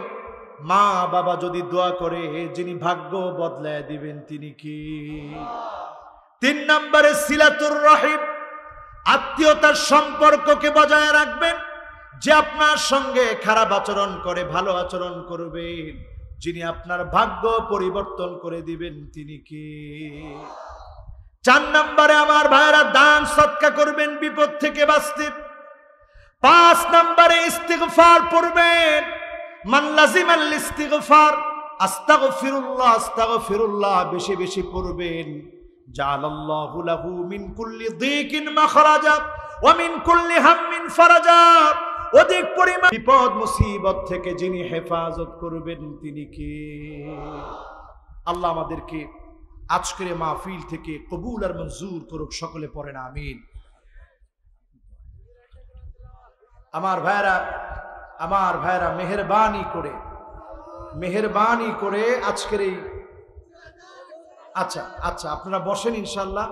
মা বাবা যদি দোয়া করে যিনি ভাগ্য বদলায় দিবেন তিনি কি তিন নাম্বারে সিলাতুর রহিম আত্মীয়তার সম্পর্ককে বজায় রাখবেন যে আপনার সঙ্গে খারাপ আচরণ করে ভালো আচরণ করবেন যিনি আপনার ভাগ্য পরিবর্তন করে দিবেন তিনি কি চার নম্বরে আমার ভাইরা দান সৎকা করবেন বিপদ থেকে বাঁচতে পাঁচ নম্বরে ইস্তিগফার পড়বেন আল্লি মাল্লাজিমাল ফিরুল্লাহ আস্তাগফিরুল্লাহ ফিরুল্লাহ বেশি বেশি পড়বেন জালাল্লাহু লাহু মিন কুল্লি দীকিন মাখরাজা ওয়া মিন কুল্লি হাম্মিন ফারাজা অধিক পরিমাণ বিপদ মুসিবত থেকে যিনি হেফাজত করবেন তিনি কে আল্লাহ আমাদেরকে আজকের মাহফিল থেকে কবুল আর মঞ্জুর করুক সকলে পড়েন আমিন আমার ভাইরা আমার ভাইরা মেহরবানি করে মেহরবানি করে আজকের এই আচ্ছা আচ্ছা আপনারা বসেন ইনশাল্লাহ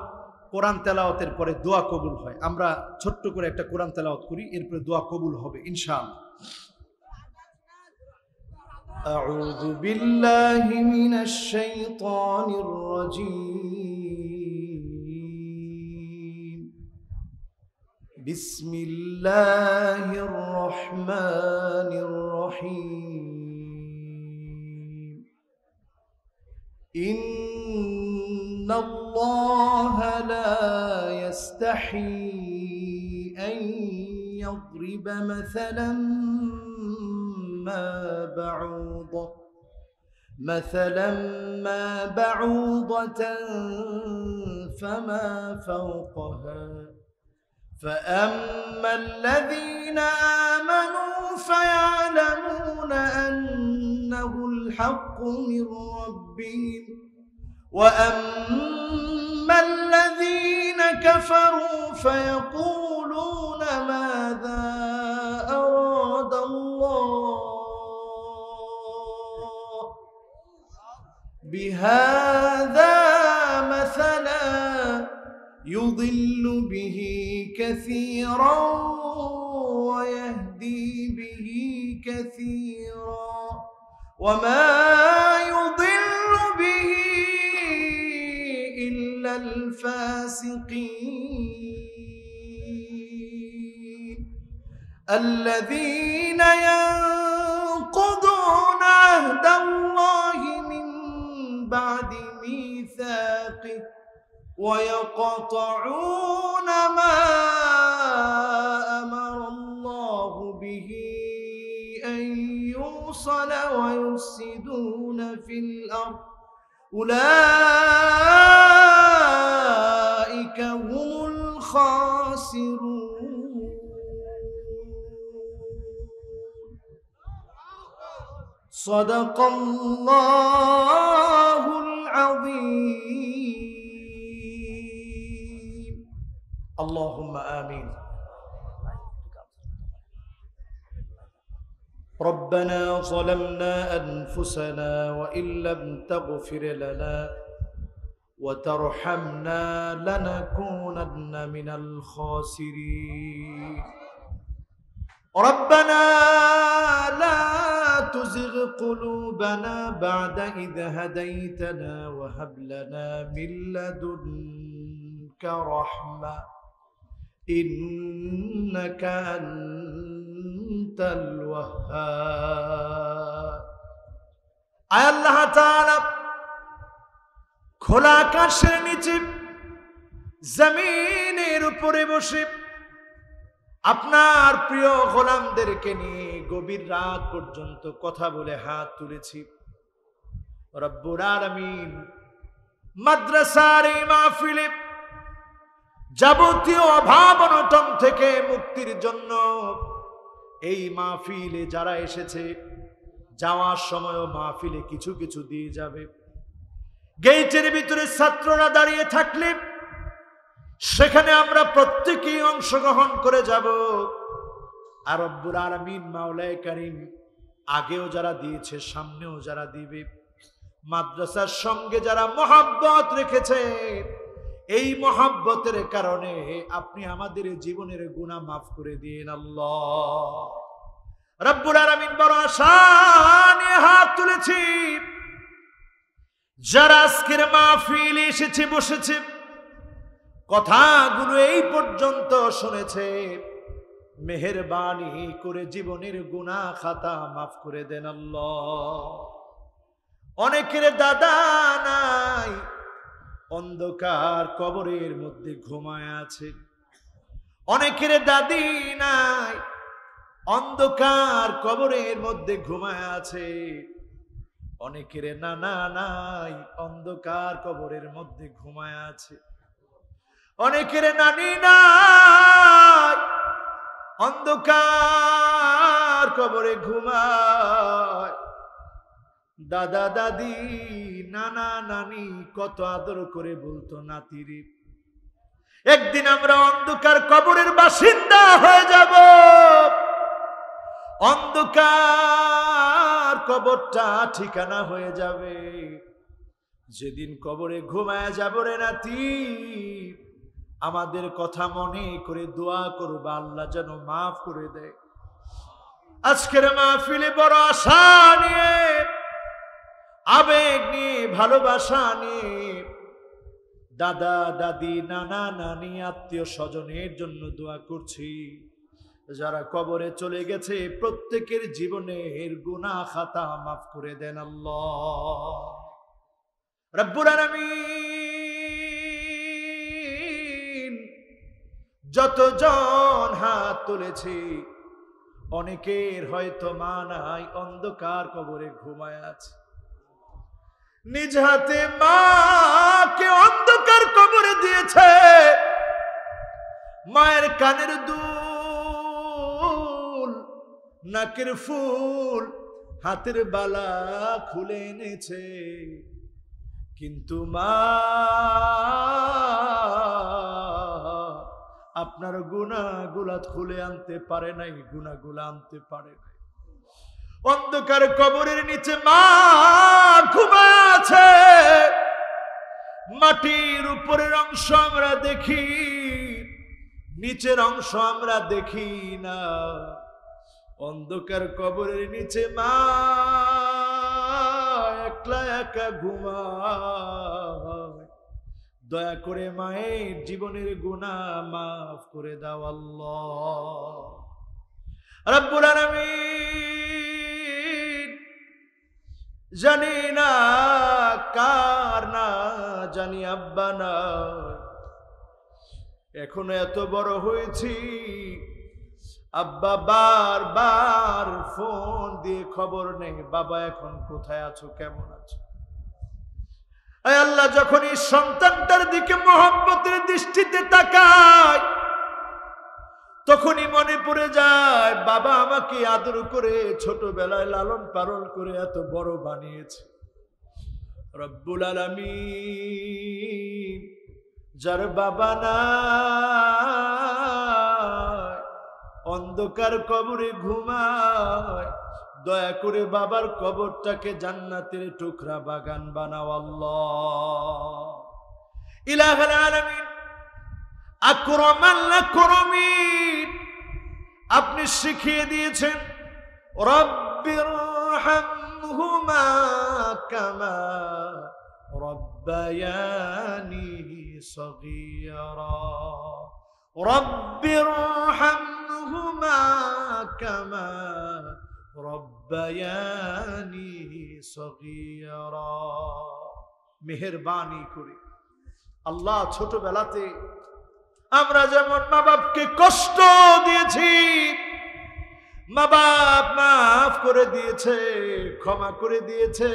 কোরআন তেলাওয়াতের পরে দোয়া কবুল হয় আমরা ছোট্ট করে একটা কোরআন তেলাওয়াত করি এরপরে দোয়া কবুল হবে ইনশাআল্লাহ أعوذ بالله من الشيطان الرجيم بسم الله الرحمن الرحيم إن إن الله لا يستحي أن يضرب مثلا ما بعوضة مثلا ما بعوضة فما فوقها فأما الذين آمنوا فيعلمون أنه الحق من ربهم واما الذين كفروا فيقولون ماذا اراد الله بهذا مثلا يضل به كثيرا ويهدي به كثيرا وما الفاسقين الذين ينقضون عهد الله من بعد ميثاقه ويقطعون ما امر الله به ان يوصل ويفسدون في الارض أولئك أولئك هم الخاسرون صدق الله العظيم اللهم آمين ربنا ظلمنا أنفسنا وإن لم تغفر لنا وترحمنا لنكونن من الخاسرين ربنا لا تزغ قلوبنا بعد إذ هديتنا وهب لنا من لدنك رحمة إنك أنت الوهاب الله تعالى খোলা আকাশের নিচে জমিনের উপরে বসে আপনার প্রিয় গোলামদেরকে নিয়ে গভীর রাত পর্যন্ত কথা বলে হাত তুলেছি রব্বুর আলমিন মাদ্রাসার এই মাহফিলে যাবতীয় অভাব অনটন থেকে মুক্তির জন্য এই মাহফিলে যারা এসেছে যাওয়ার সময়ও মাহফিলে কিছু কিছু দিয়ে যাবে গেইটের ভিতরে ছাত্ররা দাঁড়িয়ে থাকলে সেখানে আমরা প্রত্যেকেই অংশগ্রহণ করে যাব আর রব্বুল আলমিন মাওলায় কারিম আগেও যারা দিয়েছে সামনেও যারা দিবে মাদ্রাসার সঙ্গে যারা মহাব্বত রেখেছে এই মহাব্বতের কারণে আপনি আমাদের জীবনের গুণা মাফ করে দিন আল্লাহ রব্বুল আলমিন বড় আশা হাত তুলেছি যারা আজকের মাহফিল এসেছে বসেছে কথাগুলো এই পর্যন্ত শুনেছে মেহরবানি করে জীবনের গুণা খাতা মাফ করে দেন অনেকের দাদা নাই অন্ধকার কবরের মধ্যে ঘুমায় আছে অনেকের দাদি নাই অন্ধকার কবরের মধ্যে ঘুমায় আছে অনেকের না না নাই অন্ধকার কবরের মধ্যে ঘুমায় আছে অনেকের নানি নাই অন্ধকার কবরে ঘুমায় দাদা দাদি নানা নানি কত আদর করে বলতো নাতিরে একদিন আমরা অন্ধকার কবরের বাসিন্দা হয়ে যাব অন্ধকার কবরটা ঠিকানা হয়ে যাবে যেদিন কবরে ঘুমায় যাব রে নাতি আমাদের কথা মনে করে দোয়া করবা আল্লাহ যেন মাফ করে দেয় আজকের মাহফিলে বড় আশা নিয়ে আবেগ নিয়ে ভালোবাসা নিয়ে দাদা দাদি নানা নানি আত্মীয় স্বজনের জন্য দোয়া করছি যারা কবরে চলে গেছে প্রত্যেকের জীবনে এর গুণা খাতা মাফ করে দেন আল্লাহ যতজন হাত তুলেছে অনেকের হয়তো মা নাই অন্ধকার কবরে ঘুমায় আছে নিজ হাতে মাকে অন্ধকার কবরে দিয়েছে মায়ের কানের দুধ নাকের ফুল হাতের বালা খুলে এনেছে কিন্তু মা আপনার গুণাগুলা খুলে আনতে পারে নাই গুণাগুলা আনতে পারে নাই অন্ধকার কবরের নিচে মা ঘুমাছে মাটির উপরের অংশ আমরা দেখি নিচের অংশ আমরা দেখি না অন্ধকার কবরের নিচে মা একলা একা ঘুমা দয়া করে মায়ের জীবনের গুণা মাফ করে দাও আল্লাহ রব্বুল জানি না কার না জানি আব্বা না এখন এত বড় হয়েছি আব্বা বার বার ফোন দিয়ে খবর নেই বাবা এখন কোথায় আছো কেমন আছো আল্লাহ যখন এই সন্তানটার দিকে মোহাম্মতের দৃষ্টিতে তাকায় তখনই মনে পড়ে যায় বাবা আমাকে আদর করে ছোটবেলায় লালন পালন করে এত বড় বানিয়েছে রব্বুল আলমী যার বাবা না অন্ধকার কবরে ঘুমায় দয়া করে বাবার কবরটাকে জান্নাতের টুকরা বাগান বানাও আল্লাহ ইলাহাল আলামিন আকরমাল্লা করমিন আপনি শিখিয়ে দিয়েছেন রব্বির হামহুমা কামা রব্বায়ানি সগীরা রব্বির হাম ربهما كما ربياني صغيرا মেহেরবানি করে আল্লাহ ছোটবেলাতে আমরা যেমন মা বাপকে কষ্ট দিয়েছি মা বাপ মাফ করে দিয়েছে ক্ষমা করে দিয়েছে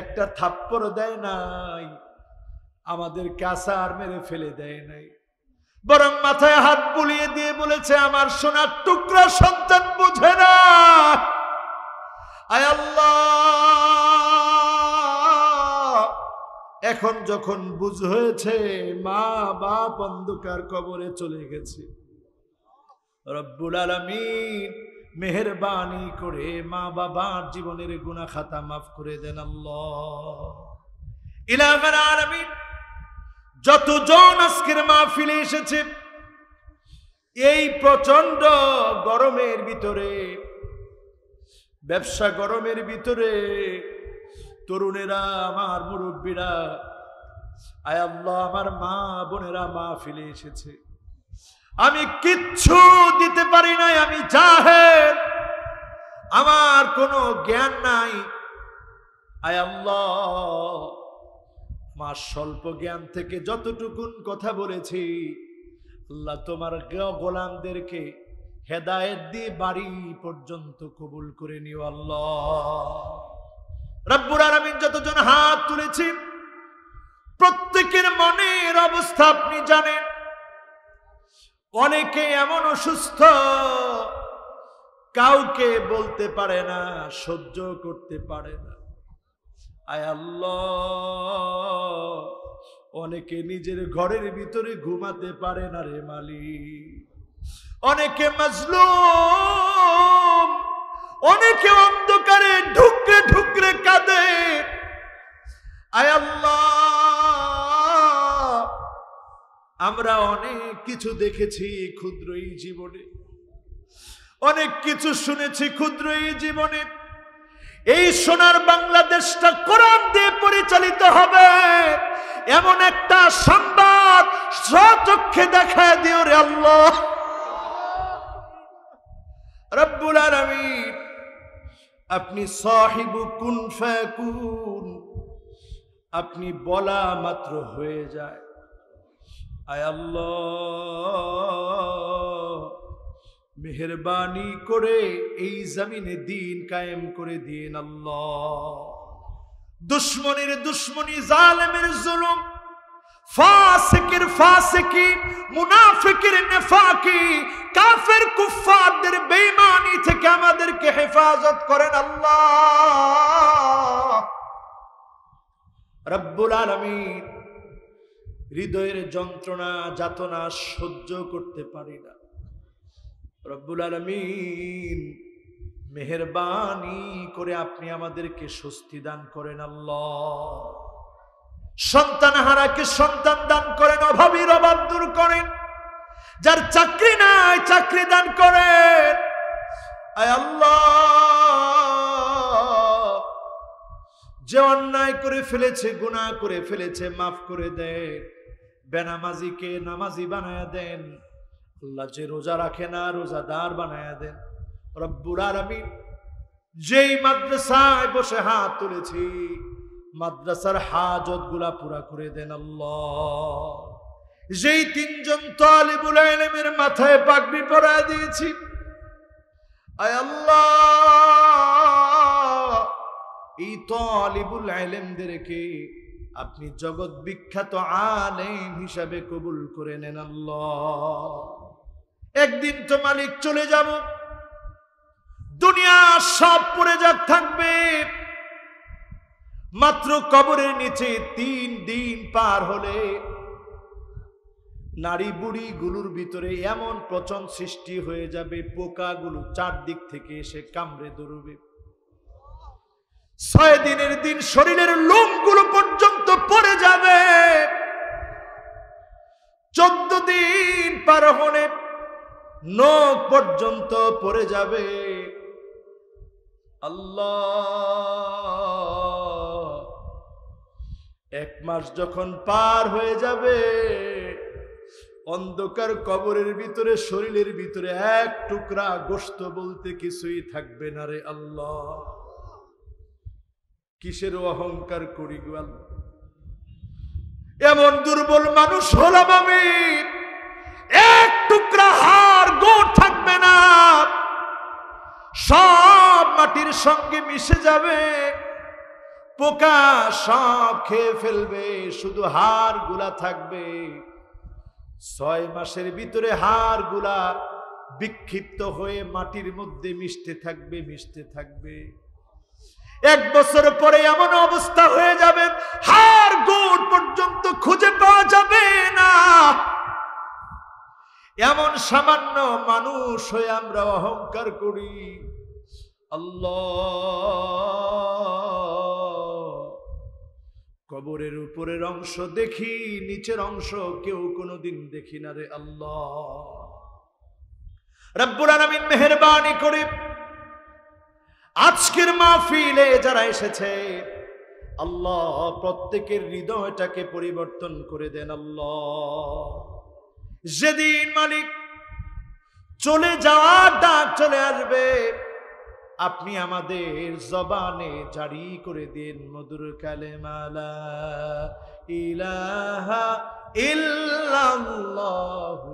একটা থাপ্পড় দেয় নাই আমাদের কাঁচা মেরে ফেলে দেয় নাই বরং মাথায় হাত বুলিয়ে দিয়ে বলেছে আমার সোনার টুকরা সন্তান বুঝে না আয় আল্লাহ এখন যখন বুঝ হয়েছে মা বাপ অন্ধকার কবরে চলে গেছে রব্বুল আলমিন মেহরবানি করে মা বাবার জীবনের গুণা খাতা মাফ করে দেন আল্লাহ ইলাকার আলমিন যতজন আজকের মাহফিলে এসেছে এই প্রচন্ড গরমের ভিতরে ব্যবসা গরমের ভিতরে তরুণেরা আমার মুরব্বীরা আয় আল্লাহ আমার মা বোনেরা মা ফিলে এসেছে আমি কিচ্ছু দিতে পারি নাই আমি জাহের আমার কোনো জ্ঞান নাই আয় আল্লাহ মা স্বল্প জ্ঞান থেকে যতটুকুন কথা বলেছি আল্লাহ তোমার গোলামদেরকে হেদায়েত দিয়ে বাড়ি পর্যন্ত কবুল করে নিও আল্লাহ রব্বুর আলমিন যতজন হাত তুলেছি প্রত্যেকের মনের অবস্থা আপনি জানেন অনেকে এমন অসুস্থ কাউকে বলতে পারে না সহ্য করতে পারে না আয় আল্লাহ অনেকে নিজের ঘরের ভিতরে ঘুমাতে পারে না রে মালি অনেকে মাজলুম অনেকে অন্ধকারে ঢুকরে ঢুকরে কাঁদে আয় আল্লাহ আমরা অনেক কিছু দেখেছি ক্ষুদ্র এই জীবনে অনেক কিছু শুনেছি ক্ষুদ্র এই জীবনে এই সোনার বাংলাদেশটা কোরআন দিয়ে পরিচালিত হবে এমন একটা সংবাদ স্বচক্ষে দেখায় দিও রে আল্লাহ রব্বুল আলামিন আপনি সাহিব কুন ফাকুন আপনি বলা মাত্র হয়ে যায় আয় আল্লাহ মেহরবানি করে এই জমিনে দিন কায়েম করে দিন আল্লাহ দুশ্মনের দুশ্মনী জালেমের জুলুম নেফাকি কাফের কুফফারদের বেইমানি থেকে আমাদেরকে হেফাজত করেন আল্লাহ রব্বুল আলামিন হৃদয়ের যন্ত্রণা যাতনা সহ্য করতে পারি না রব্বুল আলমিন মেহরবানি করে আপনি আমাদেরকে স্বস্তি দান করেন আল্লাহ সন্তান হারাকে সন্তান দান করেন অভাবীর অভাব দূর করেন যার চাকরি নাই চাকরি দান করেন আয় যে অন্যায় করে ফেলেছে গুনাহ করে ফেলেছে মাফ করে দেন বেনামাজিকে নামাজি বানায় দেন আল্লাহ যে রোজা রাখে না রোজাদার বানায় দেন রব্বুর আমি যেই মাদ্রাসায় বসে হাত তুলেছি মাদ্রাসার হাজত গুলা পুরা করে দেন আল্লাহ যেই তিনজন তালিবুল আলমের মাথায় পাগড়ি পরায় দিয়েছি আয় আল্লাহ এই তালিবুল আলেমদেরকে আপনি জগৎ বিখ্যাত আলেম হিসাবে কবুল করে নেন আল্লাহ একদিন তো মালিক চলে যাব দুনিয়া সব পড়ে যাক থাকবে মাত্র কবরের নিচে তিন দিন পার হলে নারী বুড়ি গুলোর ভিতরে এমন পচন সৃষ্টি হয়ে যাবে পোকাগুলো চারদিক থেকে এসে কামড়ে ধরবে ছয় দিনের দিন শরীরের লোমগুলো পর্যন্ত পড়ে যাবে চোদ্দ দিন পার হলে নখ পর্যন্ত পড়ে যাবে আল্লাহ এক মাস যখন পার হয়ে যাবে অন্ধকার কবরের ভিতরে শরীরের ভিতরে এক টুকরা গোস্ত বলতে কিছুই থাকবে না রে আল্লাহ কিসের অহংকার করি গাল এমন দুর্বল মানুষ হলাম আমি এক টুকরা হাত দূর থাকবে না সব মাটির সঙ্গে মিশে যাবে পোকা সব খেয়ে ফেলবে শুধু হার গুলা থাকবে ছয় মাসের ভিতরে হার গুলা বিক্ষিপ্ত হয়ে মাটির মধ্যে মিশতে থাকবে মিশতে থাকবে এক বছর পরে এমন অবস্থা হয়ে যাবে হাড় গোড় পর্যন্ত খুঁজে পাওয়া যাবে না এমন সামান্য মানুষ হয়ে আমরা অহংকার করি আল্লাহ কবরের উপরের অংশ দেখি নিচের অংশ কেউ কোনোদিন দেখি না রে আল্লাহ রব্বুল আলমিন মেহরবানি করে আজকের মাহফিলে যারা এসেছে আল্লাহ প্রত্যেকের হৃদয়টাকে পরিবর্তন করে দেন আল্লাহ যেদিন মালিক চলে যাওয়ার ডাক চলে আসবে আপনি আমাদের জবানে জারি করে দিন মধুর কালেমালা ইলাহা ইল্লাল্লাহু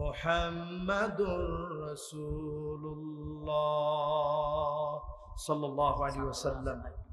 মুহাম্মাদুর রাসূলুল্লাহ সাল্লাল্লাহু আলাইহি ওয়াসাল্লাম